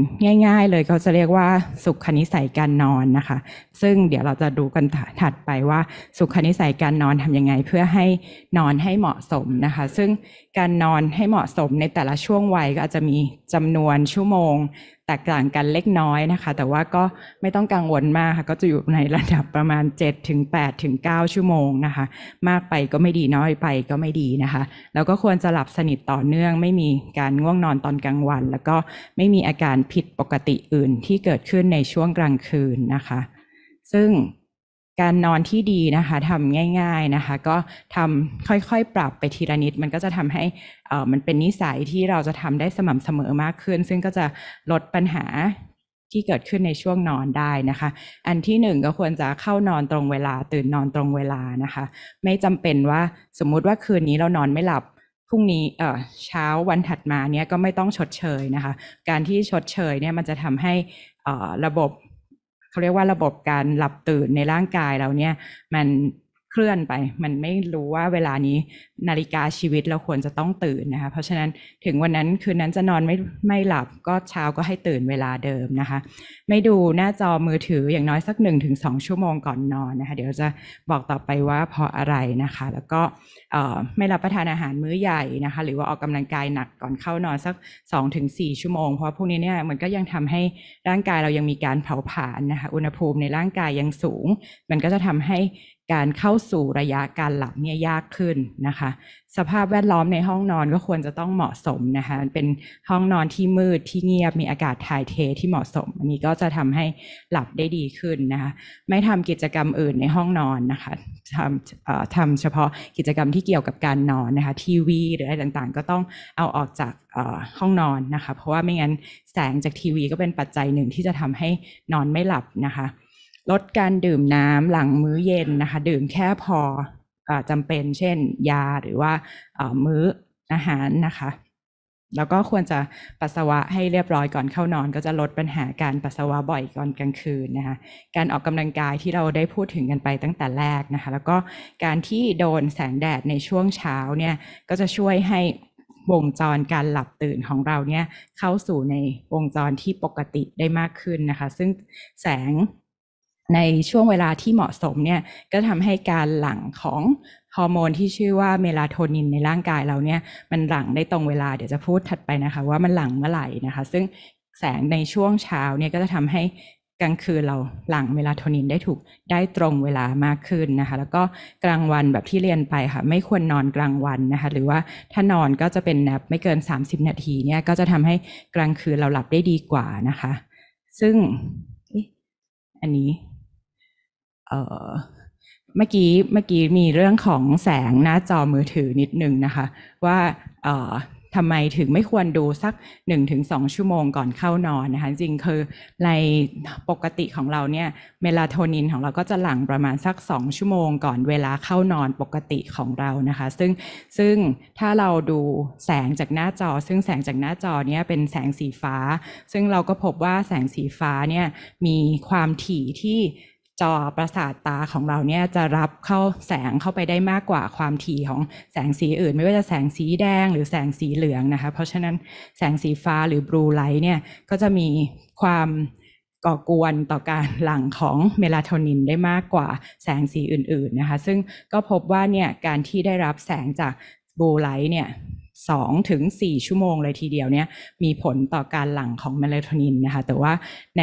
ง่าย ๆ เลยเขาจะเรียกว่าสุขนิสัยการนอนนะคะ ซึ่งเดี๋ยวเราจะดูกันถัดไปว่า สุขนิสัยการนอนทำยังไงเพื่อให้นอนให้เหมาะสมนะคะ ซึ่งการนอนให้เหมาะสมในแต่ละช่วงวัยก็อาจจะมีจำนวนชั่วโมง แตกต่างกันเล็กน้อยนะคะแต่ว่าก็ไม่ต้องกังวลมากค่ะก็จะอยู่ในระดับประมาณ7ถึง8ถึง9ชั่วโมงนะคะมากไปก็ไม่ดีน้อยไปก็ไม่ดีนะคะแล้วก็ควรจะหลับสนิทต่อเนื่องไม่มีการง่วงนอนตอนกลางวันแล้วก็ไม่มีอาการผิดปกติอื่นที่เกิดขึ้นในช่วงกลางคืนนะคะซึ่งการนอนที่ดีนะคะทำง่ายๆ นะคะ ก็ทำค่อยๆปรับไปทีละนิด มันก็จะทำให้มันเป็นนิสัยที่เราจะทำได้สม่ำเสมอมากขึ้น ซึ่งก็จะลดปัญหาที่เกิดขึ้นในช่วงนอนได้นะคะ อันที่หนึ่งก็ควรจะเข้านอนตรงเวลาตื่นนอนตรงเวลานะคะ ไม่จำเป็นว่าสมมุติว่าคืนนี้เรานอนไม่หลับพรุ่งนี้เออเช้าวันถัดมาเนี่ยก็ไม่ต้องชดเชยนะคะ การที่ชดเชยเนี่ยมันจะทำให้ระบบเขาเรียกว่าระบบการหลับตื่นในร่างกายเราเนี่ยมันเคลื่อนไปมันไม่รู้ว่าเวลานี้นาฬิกาชีวิตเราควรจะต้องตื่นนะคะเพราะฉะนั้นถึงวันนั้นคืนนั้นจะนอนไม่ไม่หลับก็เช้าก็ให้ตื่นเวลาเดิมนะคะ ไม่ดูหน้าจอมือถืออย่างน้อยสัก1นถึงสชั่วโมงก่อนนอนนะคะเดี๋ยวจะบอกต่อไปว่าเพราะอะไรนะคะแล้วก็ไม่รับประทานอาหารมื้อใหญ่นะคะหรือว่าออกกำลังกายหนักก่อนเข้านอนสัก 2-4 ชั่วโมง เพราะพวกนี้เนี่ยมันก็ยังทำให้ร่างกายเรายังมีการเผาผลาญนะคะอุณหภูมิในร่างกายยังสูง มันก็จะทำให้การเข้าสู่ระยะการหลับเนี่ยยากขึ้นนะคะ สภาพแวดล้อมในห้องนอนก็ควรจะต้องเหมาะสมนะคะ เป็นห้องนอนที่มืดที่เงียบ มีอากาศถ่ายเทที่เหมาะสม อันนี้ก็จะทำให้หลับได้ดีขึ้นนะคะ ไม่ทำกิจกรรมอื่นในห้องนอนนะคะทำทำเฉพาะกิจกรรมที่เกี่ยวกับการนอนนะคะ ทีวีหรืออะไรต่างๆ ก็ต้องเอาออกจากห้องนอนนะคะ เพราะว่าไม่งั้นแสงจากทีวีก็เป็นปัจจัยหนึ่งที่จะทำให้นอนไม่หลับนะคะลดการดื่มน้ำหลังมื้อเย็นนะคะ ดื่มแค่พออจำเป็นเช่น ยาหรือว่ามื้ออาหารนะคะ แล้วก็ควรจะปัสสาวะให้เรียบร้อยก่อนเข้านอนก็จะลดปัญหาการปัสสาวะบ่อยก่อนกลางคืนนะคะ การออกกำลังกายที่เราได้พูดถึงกันไปตั้งแต่แรกนะคะ แล้วก็การที่โดนแสงแดดในช่วงเช้าเนี่ยก็จะช่วยให้วงจรการหลับตื่นของเราเนี่ยเข้าสู่ในวงจรที่ปกติได้มากขึ้นนะคะ ซึ่งแสงในช่วงเวลาที่เหมาะสมเนี่ย ก็ทำให้การหลั่งของฮอร์โมนที่ชื่อว่าเมลาโทนินในร่างกายเราเนี่ย มันหลั่งได้ตรงเวลาเดี๋ยวจะพูดถัดไปนะคะ ว่ามันหลั่งเมื่อไหร่นะคะ ซึ่งแสงในช่วงเช้าเนี่ยก็จะทำให้กลางคืนเราหลั่งเมลาโทนินได้ถูกได้ตรงเวลามากขึ้นนะคะ แล้วก็กลางวันแบบที่เรียนไปค่ะ ไม่ควรนอนกลางวันนะคะ หรือว่าถ้านอนก็จะเป็นนบบไม่เกิน30นาที เนี่ย ก็จะทำให้กลางคืนเราหลับได้ดีกว่านะคะ ซึ่งอันนี้เมื่อกี้เมื่อกี้มีเรื่องของแสงหน้าจอมือถือนิดนึงนะคะว่าทำไมถึงไม่ควรดูสัก 1-2 ชั่วโมงก่อนเข้านอนนะคะจริงคือในปกติของเราเนี่ยเมลาโทนินของเราก็จะหลั่งประมาณสัก2ชั่วโมง ก่อนเวลาเข้านอนปกติของเรานะคะซึ่งซึ่งถ้าเราดูแสงจากหน้าจอ ซึ่งแสงจากหน้าจอเนี่ยเป็นแสงสีฟ้า ซึ่งเราก็พบว่าแสงสีฟ้าเนี่ยมีความถี่ที่จอประสาทตาของเราเนี่ยจะรับเข้าแสงเข้าไปได้มากกว่าความถี่ของแสงสีอื่น ไม่ว่าจะแสงสีแดงหรือแสงสีเหลืองนะคะ เพราะฉะนั้นแสงสีฟ้าหรือบลูไลท์เนี่ยก็จะมีความก่อกวนต่อการหลั่งของเมลาโทนินได้มากกว่าแสงสีอื่นๆนะคะซึ่งก็พบว่าเนี่ยการที่ได้รับแสงจากบลูไลท์เนี่ย2ถึง4ชั่วโมงเลยทีเดียวเนี่ยมีผลต่อการหลั่งของเมลาโทนินนะคะแต่ว่าใน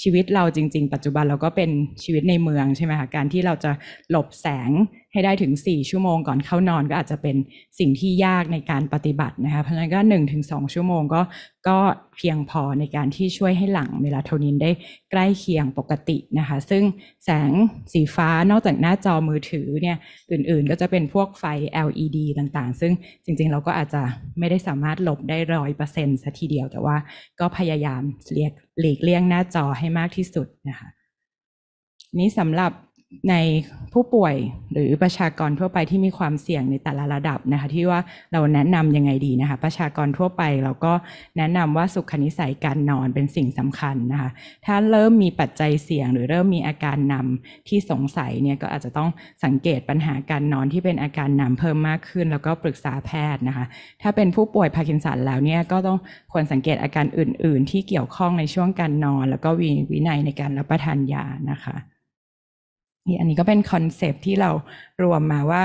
ชีวิตเราจริง ๆ ปัจจุบันเราก็เป็นชีวิตในเมืองใช่ไหมคะการที่เราจะหลบแสงให้ได้ถึง 4 ชั่วโมงก่อนเข้านอนก็อาจจะเป็นสิ่งที่ยากในการปฏิบัตินะคะเพราะฉะนั้นก็ 1-2 ชั่วโมงก็ก็เพียงพอในการที่ช่วยให้หลังเมลาโทนินได้ใกล้เคียงปกตินะคะ ซึ่งแสงสีฟ้านอกจากหน้าจอมือถือเนี่ยอื่นๆก็จะเป็นพวกไฟ LED ต่างๆ ซึ่งจริงๆเราก็อาจจะไม่ได้สามารถหลบได้ร้อยเปอร์เซ็นต์ซะทีเดียว แต่ว่า ก็พยายามเลียกหลีกเลี่ยงหน้าจอให้มากที่สุดนะคะนี้สำหรับในผู้ป่วยหรือประชากรทั่วไปที่มีความเสี่ยงในแต่ละระดับนะคะ ที่ว่าเราแนะนํำยังไงดีนะคะ ประชากรทั่วไปเราก็แนะนำว่าสุขนิสัยการนอนเป็นสิ่งสำคัญนะคะ ถ้าเริ่มมีปัจจัยเสี่ยง หรือเริ่มมีอาการนำที่สงสัยเนี่ยก็อาจจะต้องสังเกตปัญหาการนอนที่เป็นอาการนำเพิ่มมากขึ้นแล้วก็ปรึกษาแพทย์นะคะ ถ้าเป็นผู้ป่วยพาร์กินสันแล้วเนี่ยก็ต้องควรสังเกตอาการอื่น ๆ ที่เกี่ยวข้องในช่วงการนอน แล้วก็วินัยในการรับประทานยานะคะนี่อันนี้ก็เป็นคอนเซปที่เรารวมมาว่า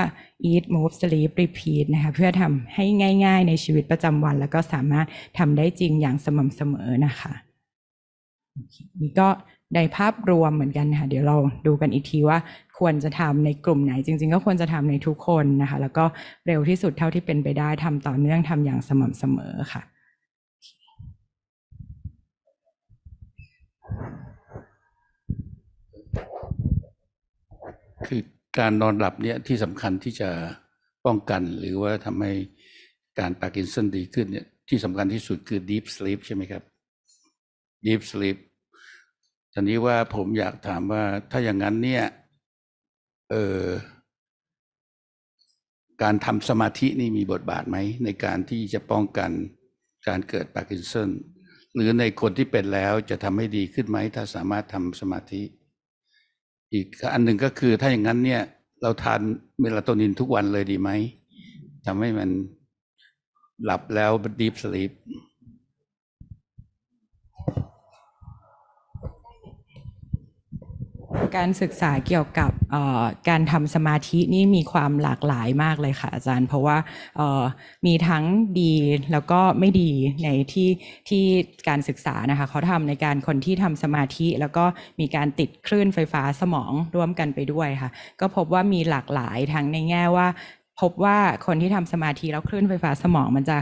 eat move sleep repeat นะคะเพื่อทำให้ง่าย ๆ ในชีวิตประจำวัน แล้วก็สามารถทำได้จริงอย่างสม่ำเสมอนะคะนี่ก็ในภาพรวมเหมือนกันค่ะเดี๋ยวเราดูกันอีกทีว่าควรจะทำในกลุ่มไหนจริงๆ ก็ควรจะทำในทุกคนนะคะแล้วก็เร็วที่สุดเท่าที่เป็นไปได้ทำต่อเนื่องทำอย่างสม่ำเสมอค่ะคือการนอนหลับเนี่ยที่สำคัญที่จะป้องกัน หรือว่าทำให้ การปาร์กินสันดีขึ้นเนี่ยที่สำคัญที่สุดคือ deep sleep ใช่ไหมครับ deep sleep ทีนี้ว่าผมอยากถามว่าถ้าอย่างนั้น เนี่ย เออการทำสมาธินี่มีบทบาทไหมในการที่จะป้องกันการเกิดปาร์กินสันหรือในคนที่เป็นแล้วจะทำให้ดีขึ้นไหมถ้าสามารถทำสมาธิอีกอันหนึ่งก็คือถ้าอย่างนั้นเนี่ย เราทานเมลาโทนินทุกวันเลยดีไหมทำให้มันหลับแล้ว ดีฟสลีปการศึกษาเกี่ยวกับการทำสมาธินี่มีความหลากหลายมากเลยค่ะอาจารย์ เพราะว่ามีทั้งดีแล้วก็ไม่ดีในที่ที่การศึกษานะคะเขาทำในการคนที่ทำสมาธิแล้วก็มีการติดคลื่นไฟฟ้าสมองร่วมกันไปด้วยค่ะ ก็พบว่ามีหลากหลายทั้งในแง่ว่า พบว่าคนที่ทำสมาธิแล้วคลื่นไฟฟ้าสมองมันจะ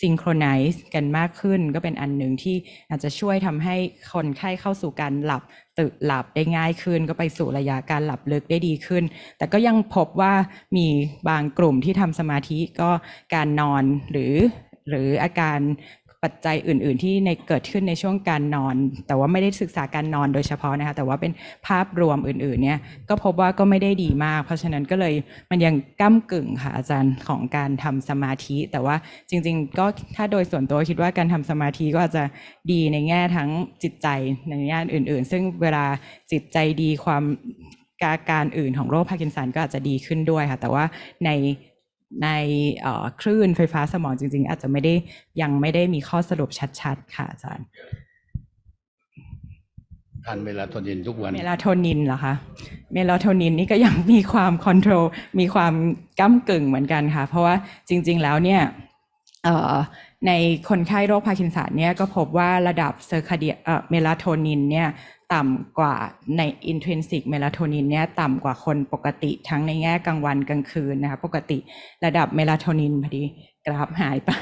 ซิงโครไนซ์กันมากขึ้น ก็เป็นอันหนึ่งที่อาจจะช่วยทำให้คนไข้เข้าสู่การหลับตื่นหลับได้ง่ายขึ้น ก็ไปสู่ระยะการหลับลึกได้ดีขึ้น แต่ก็ยังพบว่ามีบางกลุ่มที่ทำสมาธิก็การนอนหรือหรืออาการปัจจัยอื่นๆที่ในเกิดขึ้นในช่วงการนอน แต่ว่าไม่ได้ศึกษาการนอนโดยเฉพาะนะคะแต่ว่าเป็นภาพรวมอื่น ๆ เนี่ยก็พบว่าก็ไม่ได้ดีมากเพราะฉะนั้นก็เลยมันยังก้ากึ่งค่ะอาจารย์ของการทำสมาธิ แต่ว่าจริงๆ ก็ถ้าโดยส่วนตัวคิดว่าการทำสมาธิก็อาจจะดีในแง่ทั้งจิตใจในแง่อื่น ๆ ซึ่งเวลาจิตใจดีความอาการอื่นของโรคพาร์กินสันก็อาจจะดีขึ้นด้วยค่ะแต่ว่าในในคลื่นไฟฟ้าสมองจริง ๆ อาจจะไม่ได้ยังไม่ได้มีข้อสรุปชัดๆ ค่ะอาจารย์ทานเมลาโทนินทุกวันเมลาโทนินเหรอคะ เมลาโทนินนี่ก็ยังมีความคอนโทรล มีความก้ากึ่งเหมือนกันค่ะ เพราะว่าจริง ๆแล้วเนี่ยในคนไข้โรคพาร์กินสันเนี่ยก็พบว่าระดับเซอร์คาเดียเมลาโทนินเนี่ยต่ำกว่าใน intrinsic melatonin เนี่ยต่ำกว่าคนปกติทั้งในแง่กลางวันกลางคืนนะคะปกติระดับเมลาโทนินพอดีกราฟหายไป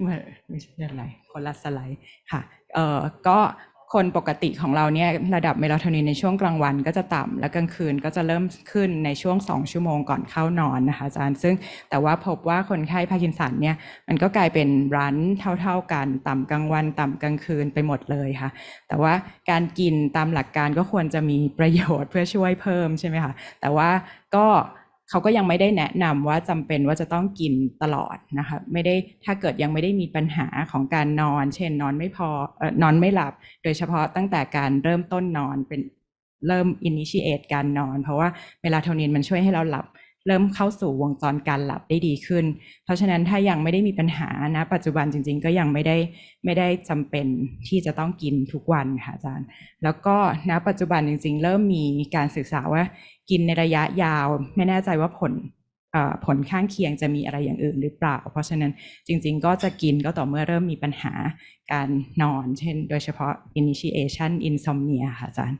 ไม่ใช่อะไร คนละสไลด์ค่ะเอ่อก็คนปกติของเราเนี่ยระดับเมลาโทนิน ในช่วงกลางวันก็จะต่ำและกลางคืนก็จะเริ่มขึ้นในช่วง 2 ชั่วโมงก่อนเข้านอนนะคะอาจารย์ซึ่งแต่ว่าพบว่าคนไข้พาร์กินสันเนี่ยมันก็กลายเป็นรันเท่า ๆ กัน ต่ำกลางวันต่ำกลางคืนไปหมดเลยค่ะ แต่ว่าการกินตามหลักการก็ควรจะมีประโยชน์เพื่อช่วยเพิ่มใช่ไหมคะแต่ว่าก็เขาก็ยังไม่ได้แนะนำว่าจำเป็นว่าจะต้องกินตลอดนะคะไม่ได้ถ้าเกิดยังไม่ได้มีปัญหาของการนอน เช่นนอนไม่พอออนอนไม่หลับโดยเฉพาะตั้งแต่การเริ่มต้นนอนเป็นเริ่ม initiate การนอนเพราะว่าเมลาโทนินมันช่วยให้เราหลับเริ่มเข้าสู่วงจรการหลับได้ดีขึ้น เพราะฉะนั้นถ้ายังไม่ได้มีปัญหานะ ปัจจุบันจริง ๆ ก็ยังไม่ได้ไม่ได้จำเป็นที่จะต้องกินทุกวันค่ะอาจารย์ แล้วก็นะปัจจุบันจริงๆ เริ่มมีการศึกษาว่า กินในระยะยาว ไม่แน่ใจว่าผลผลข้างเคียงจะมีอะไรอย่างอื่น หรือเปล่า เพราะฉะนั้นจริงๆ ก็จะกินก็ต่อเมื่อเริ่มมีปัญหาการนอนเช่นโดยเฉพาะ initiation insomnia ค่ะอาจารย์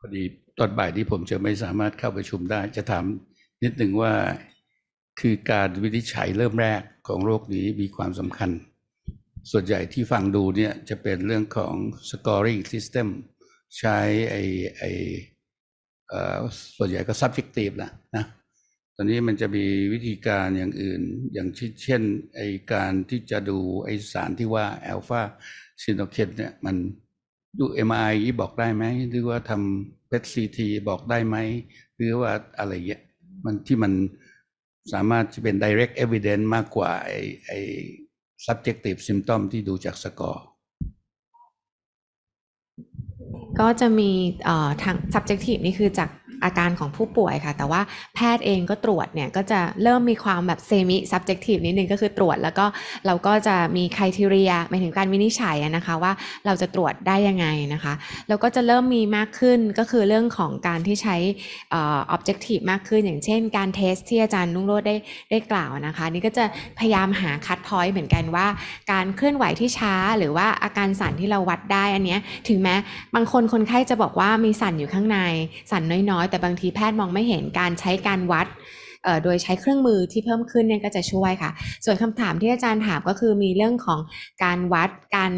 พอดีตอนบ่ายที่ผมจะไม่สามารถเข้าประชุมได้จะถามนิดหนึ่งว่าคือการวินิจฉัยเริ่มแรกของโรคนี้มีความสำคัญ ส่วนใหญ่ที่ฟังดูเนี่ยจะเป็นเรื่องของ scoring system ใช้ไอไอส่วนใหญ่ก็ subjective นะนะ ตอนนี้มันจะมีวิธีการอย่างอื่นอย่างเช่นไอการที่จะดูไอสารที่ว่าแอลฟาซินโนเคตเนี่ยมันดู m อ็บอกได้ไหมหรือว่าทำเพ t ซีทีบอกได้ไหม หรือว่าอะไรเงี้ยมันที่มันสามารถจะเป็น direct evidence มากกว่าไอไอ subjective symptom ที่ดูจากสกอร์ก็จะมีอ่ทาง subjective นี่คือจากอาการของผู้ป่วยค่ะ แต่ว่าแพทย์เองก็ตรวจเนี่ย ก็จะเริ่มมีความแบบเซมิ subjective นิดนึงก็คือตรวจแล้วก็เราก็จะมีคุณทีเรียหมายถึงการวินิจฉัยนะคะ ว่าเราจะตรวจได้ยังไงนะคะ แล้วก็จะเริ่มมีมากขึ้นก็คือเรื่องของการที่ใช้ objective มากขึ้น อย่างเช่นการเทสที่อาจารย์นุ่งโรดได้ได้กล่าวนะคะ นี่ก็จะพยายามหาคัดพอยต์เหมือนกันว่า การเคลื่อนไหวที่ช้า หรือว่าอาการสั่นที่เราวัดได้อันเนี้ยถึงแม้บางคนคนไข้จะบอกว่ามีสั่นอยู่ข้างในสั่นน้อยแต่บางทีแพทย์มองไม่เห็นการใช้การวัดโดยใช้เครื่องมือที่เพิ่มขึ้นเนี่ยก็จะช่วยค่ะ ส่วนคำถามที่อาจารย์ถามก็คือมีเรื่องของการวัดการ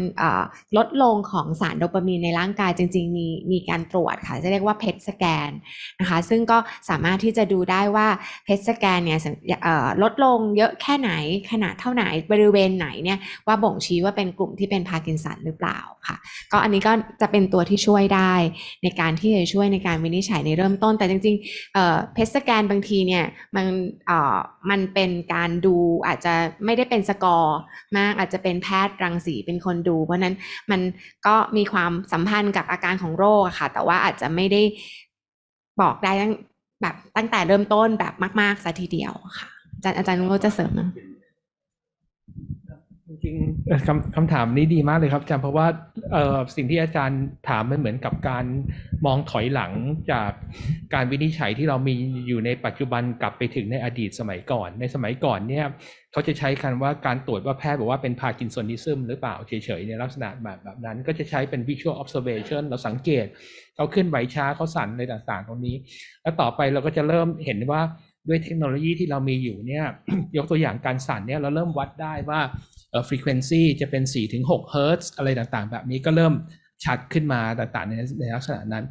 ลดลงของสารโดปามีนในร่างกายจริงๆ มีมีการตรวจค่ะจะเรียกว่าเพชสแกนนะคะซึ่งก็สามารถที่จะดูได้ว่าเพชสแกนเนี่ยลดลงเยอะแค่ไหนขนาดเท่าไหน บริเวณไหนเนี่ยว่าบ่งชี้ว่าเป็นกลุ่มที่เป็นพาร์กินสันหรือเปล่าค่ะ ก็อันนี้ก็จะเป็นตัวที่ช่วยได้ ในการที่จะช่วยในการวินิจฉัยในเริ่มต้น แต่จริงๆเพชสแกนบางทีเนี่ยมันเอ่อมันเป็นการดูอาจจะไม่ได้เป็นสกอร์มาก อาจจะเป็นแพทย์รังสีเป็นคนดูเพราะนั้นมันก็มีความสัมพันธ์กับอาการของโรคค่ะ แต่ว่าอาจจะไม่ได้บอกได้ตั้งแบบตั้งแต่เริ่มต้นแบบมากๆซะทีเดียวค่ะอาจารย์อาจารย์โรจะเสริมนะริงๆคำคำถามนี้ดีมากเลยครับอาจารย์เพราะว่าสิ่งที่อาจารย์ถามมันเหมือนกับการมองถอยหลังจากการวินิจฉัยที่เรามีอยู่ในปัจจุบันกลับไปถึงในอดีตสมัยก่อนในสมัยก่อนเนี่ยเขาจะใช้คันว่าการตรวจว่าแพทย์บอกว่าเป็นพาร์กินสซนิซึมหรือเปล่าเฉยๆในลักษณะแบบแบบนั้น ก็จะใช้เป็น visual observation เราสังเกตเขาขึ้นไหวช้าเขาสั่นอะไรต่างๆตรงนี้ แล้วต่อไปเราก็จะเริ่มเห็นว่าด้วยเทคโนโลยีที่เรามีอยู่เนี่ยยกตัวอย่างการสั่นเนี่ยเราเริ่มวัดได้ว่าฟรีเควนซีจะเป็น 4-6เฮิร์ตซ์อะไรต่างๆ แบบนี้ก็เริ่มชัดขึ้นมาต่างๆในในลักษณะนั้น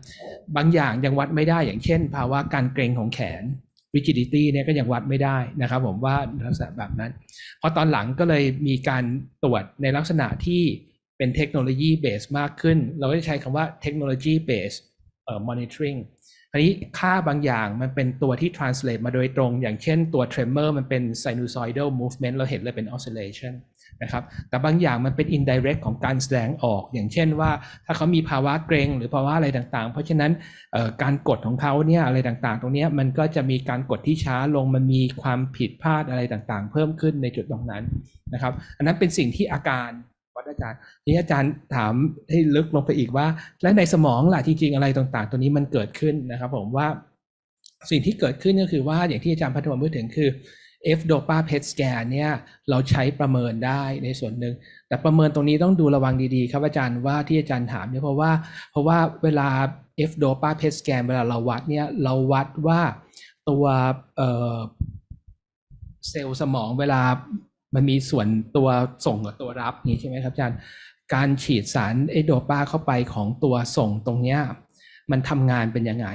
บางอย่างยังวัดไม่ได้อย่างเช่นภาวะการเกรงของแขน rigidity เนี่ยก็ยังวัดไม่ได้นะครับผมว่าลักษณะแบบนั้น เพราะตอนหลังก็เลยมีการตรวจในลักษณะที่เป็นเทคโนโลยีเบสมากขึ้น เราก็ใช้คำว่าเทคโนโลยีเบสเอ่อ monitoring อันี้ค่าบางอย่างมันเป็นตัวที่ translate มาโดยตรงอย่างเช่นตัว tremor มันเป็น sinusoidal movement เราเห็นเลยเป็น oscillation นะครับแต่บางอย่างมันเป็น indirect ของการแสดงออก อย่างเช่นว่า ถ้าเขามีภาวะเกรงหรือภาวะอะไรต่าง ๆ เพราะฉะนั้นการกดของเขาเนี่ยอะไรต่างๆ ตรงนี้มันก็จะมีการกดที่ช้าลงมันมีความผิดพลาดอะไรต่างๆ เพิ่มขึ้นในจุดตรงนั้นนะครับ อันนั้นเป็นสิ่งที่อาการวัดอาจารย์นี่อาจารย์ถามให้ลึกลงไปอีกว่า และในสมองล่ะจริงๆอะไรต่าง ๆ ตัวนี้มันเกิดขึ้นนะครับ ผมว่า สิ่งที่เกิดขึ้นก็คือว่าอย่างที่อาจารย์พัฒนพูดถึงคือ F dopa PET scan เนี่ย เราใช้ประเมินได้ในส่วนหนึ่งแต่ประเมินตรงนี้ต้องดูระวังดีๆ ครับอาจารย์ว่าที่อาจารย์ถามเนี่ยเพราะว่า เพราะว่าเวลา F dopa PET scan เวลาเราวัด เนี่ยเราวัดว่าตัวเซลล์สมองเวลามันมีส่วนตัวส่งกับตัวรับนี่ใช่ไหมครับอาจารย์การฉีดสารเอโดปาเข้าไปของตัวส่งตรงเนี้ยมันทำงานเป็นยังไง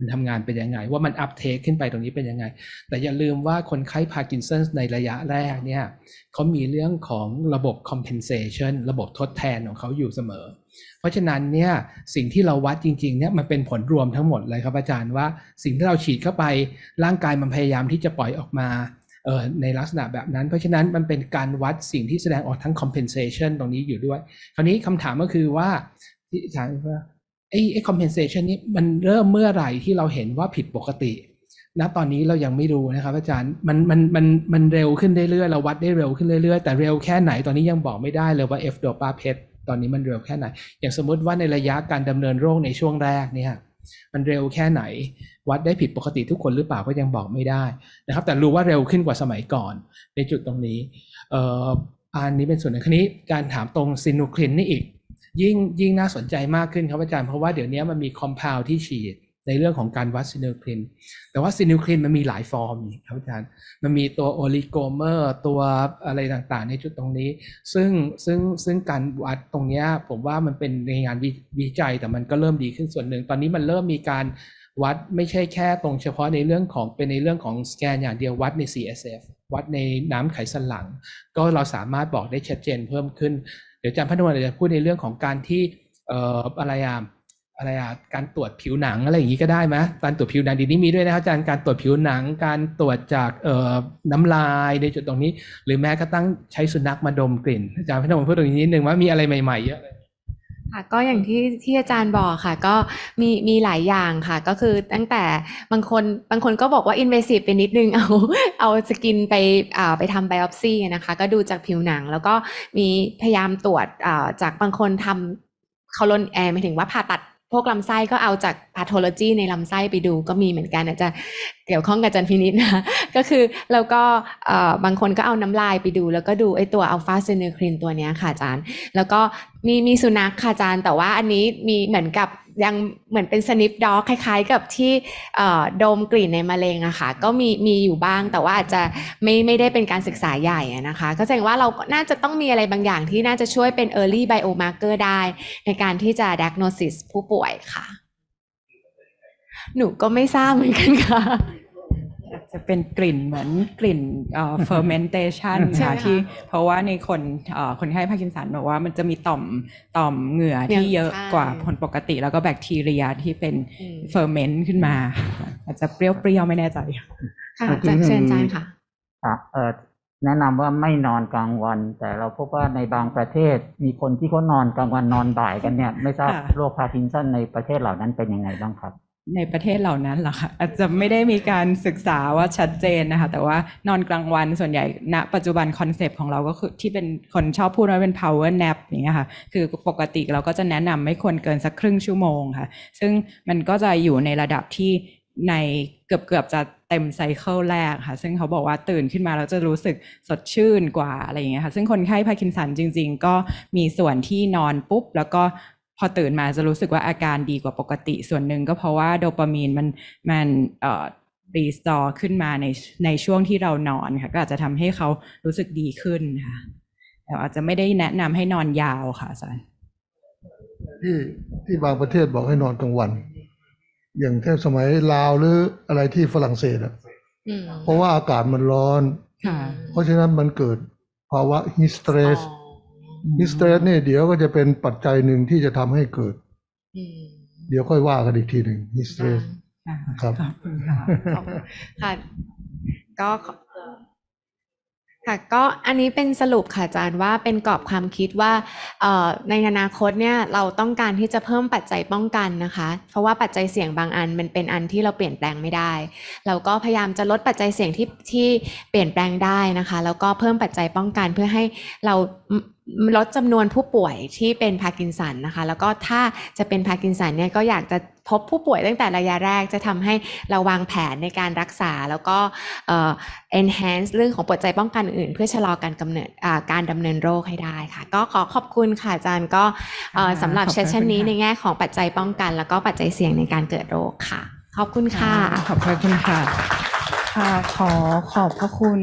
มันทำงานเป็นยังไงว่ามันอัพเทคขึ้นไปตรงนี้เป็นยังไง แต่อย่าลืมว่าคนไข้พาร์กินสันในระยะแรกเนี่ยเขามีเรื่องของระบบคอมเพนเซชันระบบทดแทนของเขาอยู่เสมอ เพราะฉะนั้นเนี่ยสิ่งที่เราวัดจริงๆเนี่ยมันเป็นผลรวมทั้งหมดเลยครับอาจารย์ว่าสิ่งที่เราฉีดเข้าไปร่างกายมันพยายามที่จะปล่อยออกมาเออในลักษณะแบบนั้นเพราะฉะนั้นมันเป็นการวัดสิ่งที่แสดงออกทั้งคอมเพนเซชันตรงนี้อยู่ด้วยคราวนี้คำถามก็คือว่าที่ถามว่าไอ้ไอ้ compensation นี้มันเริ่มเมื่อไหร่ที่เราเห็นว่าผิดปกติณตอนนี้เรายังไม่รู้นะครับอาจารย์มันมันมันมันเร็วขึ้นเรื่อยๆเราวัดได้เร็วขึ้นเรื่อยๆแต่เร็วแค่ไหนตอนนี้ยังบอกไม่ได้เลยว่า f d o p a p e t ตอนนี้มันเร็วแค่ไหน อย่างสมมุติว่าในระยะการดำเนินโรคในช่วงแรกเนี่ยมันเร็วแค่ไหนวัดได้ผิดปกติทุกคนหรือเปล่า ก็ยังบอกไม่ได้นะครับแต่รู้ว่าเร็วขึ้นกว่าสมัยก่อน ในจุดตรงนี้อออันนี้เป็นส่วนหนึ่งคันนี้การถามตรงซินูคลินนี่อีกยิ่งยิ่งน่าสนใจมากขึ้นครับอาจารย์เพราะว่าเดี๋ยวนี้มันมีคอมเพลที่ฉีดในเรื่องของการวัดซินิลคลินแต่ว่าซินิลคลินมันมีหลายฟอร์มครับอาจารย์มันมีตัวโอลิโกเมอร์ตัวอะไรต่างๆ ในจุดตรงนี้ ซึ่งซึ่งซึ่งการวัดตรงนี้ผมว่ามันเป็นในงานวิจัยแต่มันก็เริ่มดีขึ้นส่วนหนึ่ง ตอนนี้มันเริ่มมีการวัดไม่ใช่แค่ตรงเฉพาะในเรื่องของเป็นในเรื่องของสแกนอย่างเดียววัดใน CSF วัดในน้ำไขสันหลัง ก็เราสามารถบอกได้ชัดเจนเพิ่มขึ้นเดี๋ยวอาจารย์พัฒนวลจะพูดในเรื่องของการที่เอ่ออะไรอ่ะอะไรอ่ะการตรวจผิวหนัง อะไรอย่างนี้ก็ได้ไหมการตรวจผิวหนังดีนี้มีด้วยนะครับอาจารย์การตรวจผิวหนังการตรวจจากเอ่อน้ำลายในจุดตรงนี้ หรือแม้กระทั่งใช้สุนัขมาดมกลิ่นอาจารย์พัฒนวลพูดตรงนี้นิดนึงว่ามีอะไรใหม่ๆเยอะเลยค่ะก็อย่างที่ที่อาจารย์บอกค่ะ ก็มีมีหลายอย่างค่ะ ก็คือตั้งแต่บางคนบางคนก็บอกว่าอินเวสีฟไปนิดนึง เอาเอาสกินไปอ่าไปทำไบออปซี่นะคะก็ดูจากผิวหนัง แล้วก็มีพยายามตรวจอ่าจากบางคนทำเขาลนแอร์หมายถึงว่าผ่าตัดพวกลำไส้ก็เอาจาก pathology ในลำไส้ไปดูก็มีเหมือนกันอาจจะเกี่ยวข้องกับจันพินิษนะ ก็คือ แล้วก็บางคนก็เอาน้ำลายไปดู แล้วก็ดูไอตัวอัลฟาเซเนครินตัวนี้ค่ะอาจารย์ แล้วก็มีมีสุนัขค่ะอาจารย์ แต่ว่าอันนี้มีเหมือนกับยังเหมือนเป็นสนิปด็อกคล้ายๆกับที่โดมกลิ่นในมะเร็งอะคะ่ะ ก็มีมีอยู่บ้างแต่ว่าอาจจะไม่ไม่ได้เป็นการศึกษาใหญ่นะคะ ก็แสดงว่าเราน่าจะต้องมีอะไรบางอย่างที่น่าจะช่วยเป็น early biomarker ได้ ในการที่จะ diagnosis ผู้ป่วยค่ะ หนูก็ไม่ทราบเหมือนกันค่ะจะเป็นกลิ่นเหมือนกลิ่นเอ่อ fermentation ชค่ะค่ะที่เพราะว่าในคนเอ่อคนไข้พากินสันบอกว่ามันจะมีต่อมต่อมเหงื่อที่เยอะกว่าคนปกติ แล้วก็แบคทีเรียที่เป็น ferment ขึ้นมา อาจจะเปรี้ยวๆไม่แน่ใจค่ะจารเชิญใจาค่ะเออแนะนำว่าไม่นอนกลางวัน แต่เราพบว่าในบางประเทศ มีคนที่เขานอนกลางวันนอนบ่ายกันเนี่ย ไม่ทราบโรคพาร์กินสันในประเทศเหล่านั้นเป็นยังไงบ้างครับในประเทศเหล่านั้นหรอคะอาจจะไม่ได้มีการศึกษาว่าชัดเจนนะคะ แต่ว่านอนกลางวันส่วนใหญ่ณ ปัจจุบันคอนเซปต์ของเราก็คือที่เป็นคนชอบพูดว่าเป็น power nap นี่ค่ะคือปกติเราก็จะแนะนำไม่ควรเกินสักครึ่งชั่วโมงค่ะ ซึ่งมันก็จะอยู่ในระดับที่ในเกือบเกือบจะเต็มไซเคิลแรกค่ะ ซึ่งเขาบอกว่าตื่นขึ้นมาแล้วจะรู้สึกสดชื่นกว่าอะไรอย่างเงี้ยค่ะซึ่งคนไข้พารินสันจริง ๆ ก็มีส่วนที่นอนปุ๊บแล้วก็พอตื่นมาจะรู้สึกว่าอาการดีกว่าปกติส่วนหนึ่งก็เพราะว่าโดปามีนมันมันเอ่อรีสตอร์ขึ้นมาในในช่วงที่เรานอนค่ะ ก็อาจจะทำให้เขารู้สึกดีขึ้นค่ะแต่อาจจะไม่ได้แนะนำให้นอนยาวค่ะสันายที่ที่บางประเทศบอกให้นอนกลางวัน อย่างแค่สมัยลาวหรืออะไรที่ฝรั่งเศสอ่ะเพราะว่าอากาศมันร้อนเพราะฉะนั้นมันเกิดภาวะฮิสเตรสมิสเตสเนี่ยเดี๋ยวก็จะเป็นปัจจัยหนึ่งที่จะทำให้เกิด เดี๋ยวค่อยว่ากันอีกทีหนึ่งมิสเตสครับ ค่ะก็ค่ะ ก็อันนี้เป็นสรุปค่ะอาจารย์ว่าเป็นกรอบความคิดว่าในอนาคตเนี่ย เราต้องการที่จะเพิ่มปัจจัยป้องกันนะคะ เพราะว่าปัจจัยเสี่ยงบางอัน มันเป็นอันที่เราเปลี่ยนแปลงไม่ได้ เราก็พยายามจะลดปัจจัยเสี่ยงที่ที่เปลี่ยนแปลงได้นะคะแล้วก็เพิ่มปัจจัยป้องกันเพื่อให้เราลดจำนวนผู้ป่วยที่เป็นพาร์กินสันนะคะ แล้วก็ถ้าจะเป็นพาร์กินสันเนี่ยก็อยากจะพบผู้ป่วยตั้งแต่ระยะแรกจะทำให้เราวางแผนในการรักษาแล้วก็ enhance เรื่องของปัจจัยป้องกันอื่น เพื่อชะลอการกำเนิดการดำเนินโรคให้ได้ค่ะก็ขอขอบคุณค่ะอาจารย์ก็สำหรับเชชั่นนี้ในแง่ของปัจจัยป้องกันแล้วก็ปัจจัยเสี่ยงในการเกิดโรคค่ะ ขอบคุณค่ะ ขอบคุณค่ะ ขอขอบพระคุณ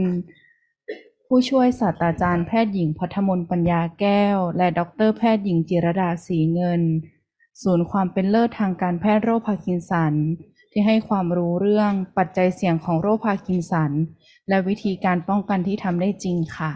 ผู้ช่วยศาสตราจารย์แพทย์หญิงพัฒมนปัญญาแก้ว และดรแพทย์หญิงจิรดาสีเงิน ศูนย์ความเป็นเลิศทางการแพทย์โรคพาร์กินสัน ที่ให้ความรู้เรื่องปัจจัยเสี่ยงของโรคพาร์กินสัน และวิธีการป้องกันที่ทำได้จริงค่ะ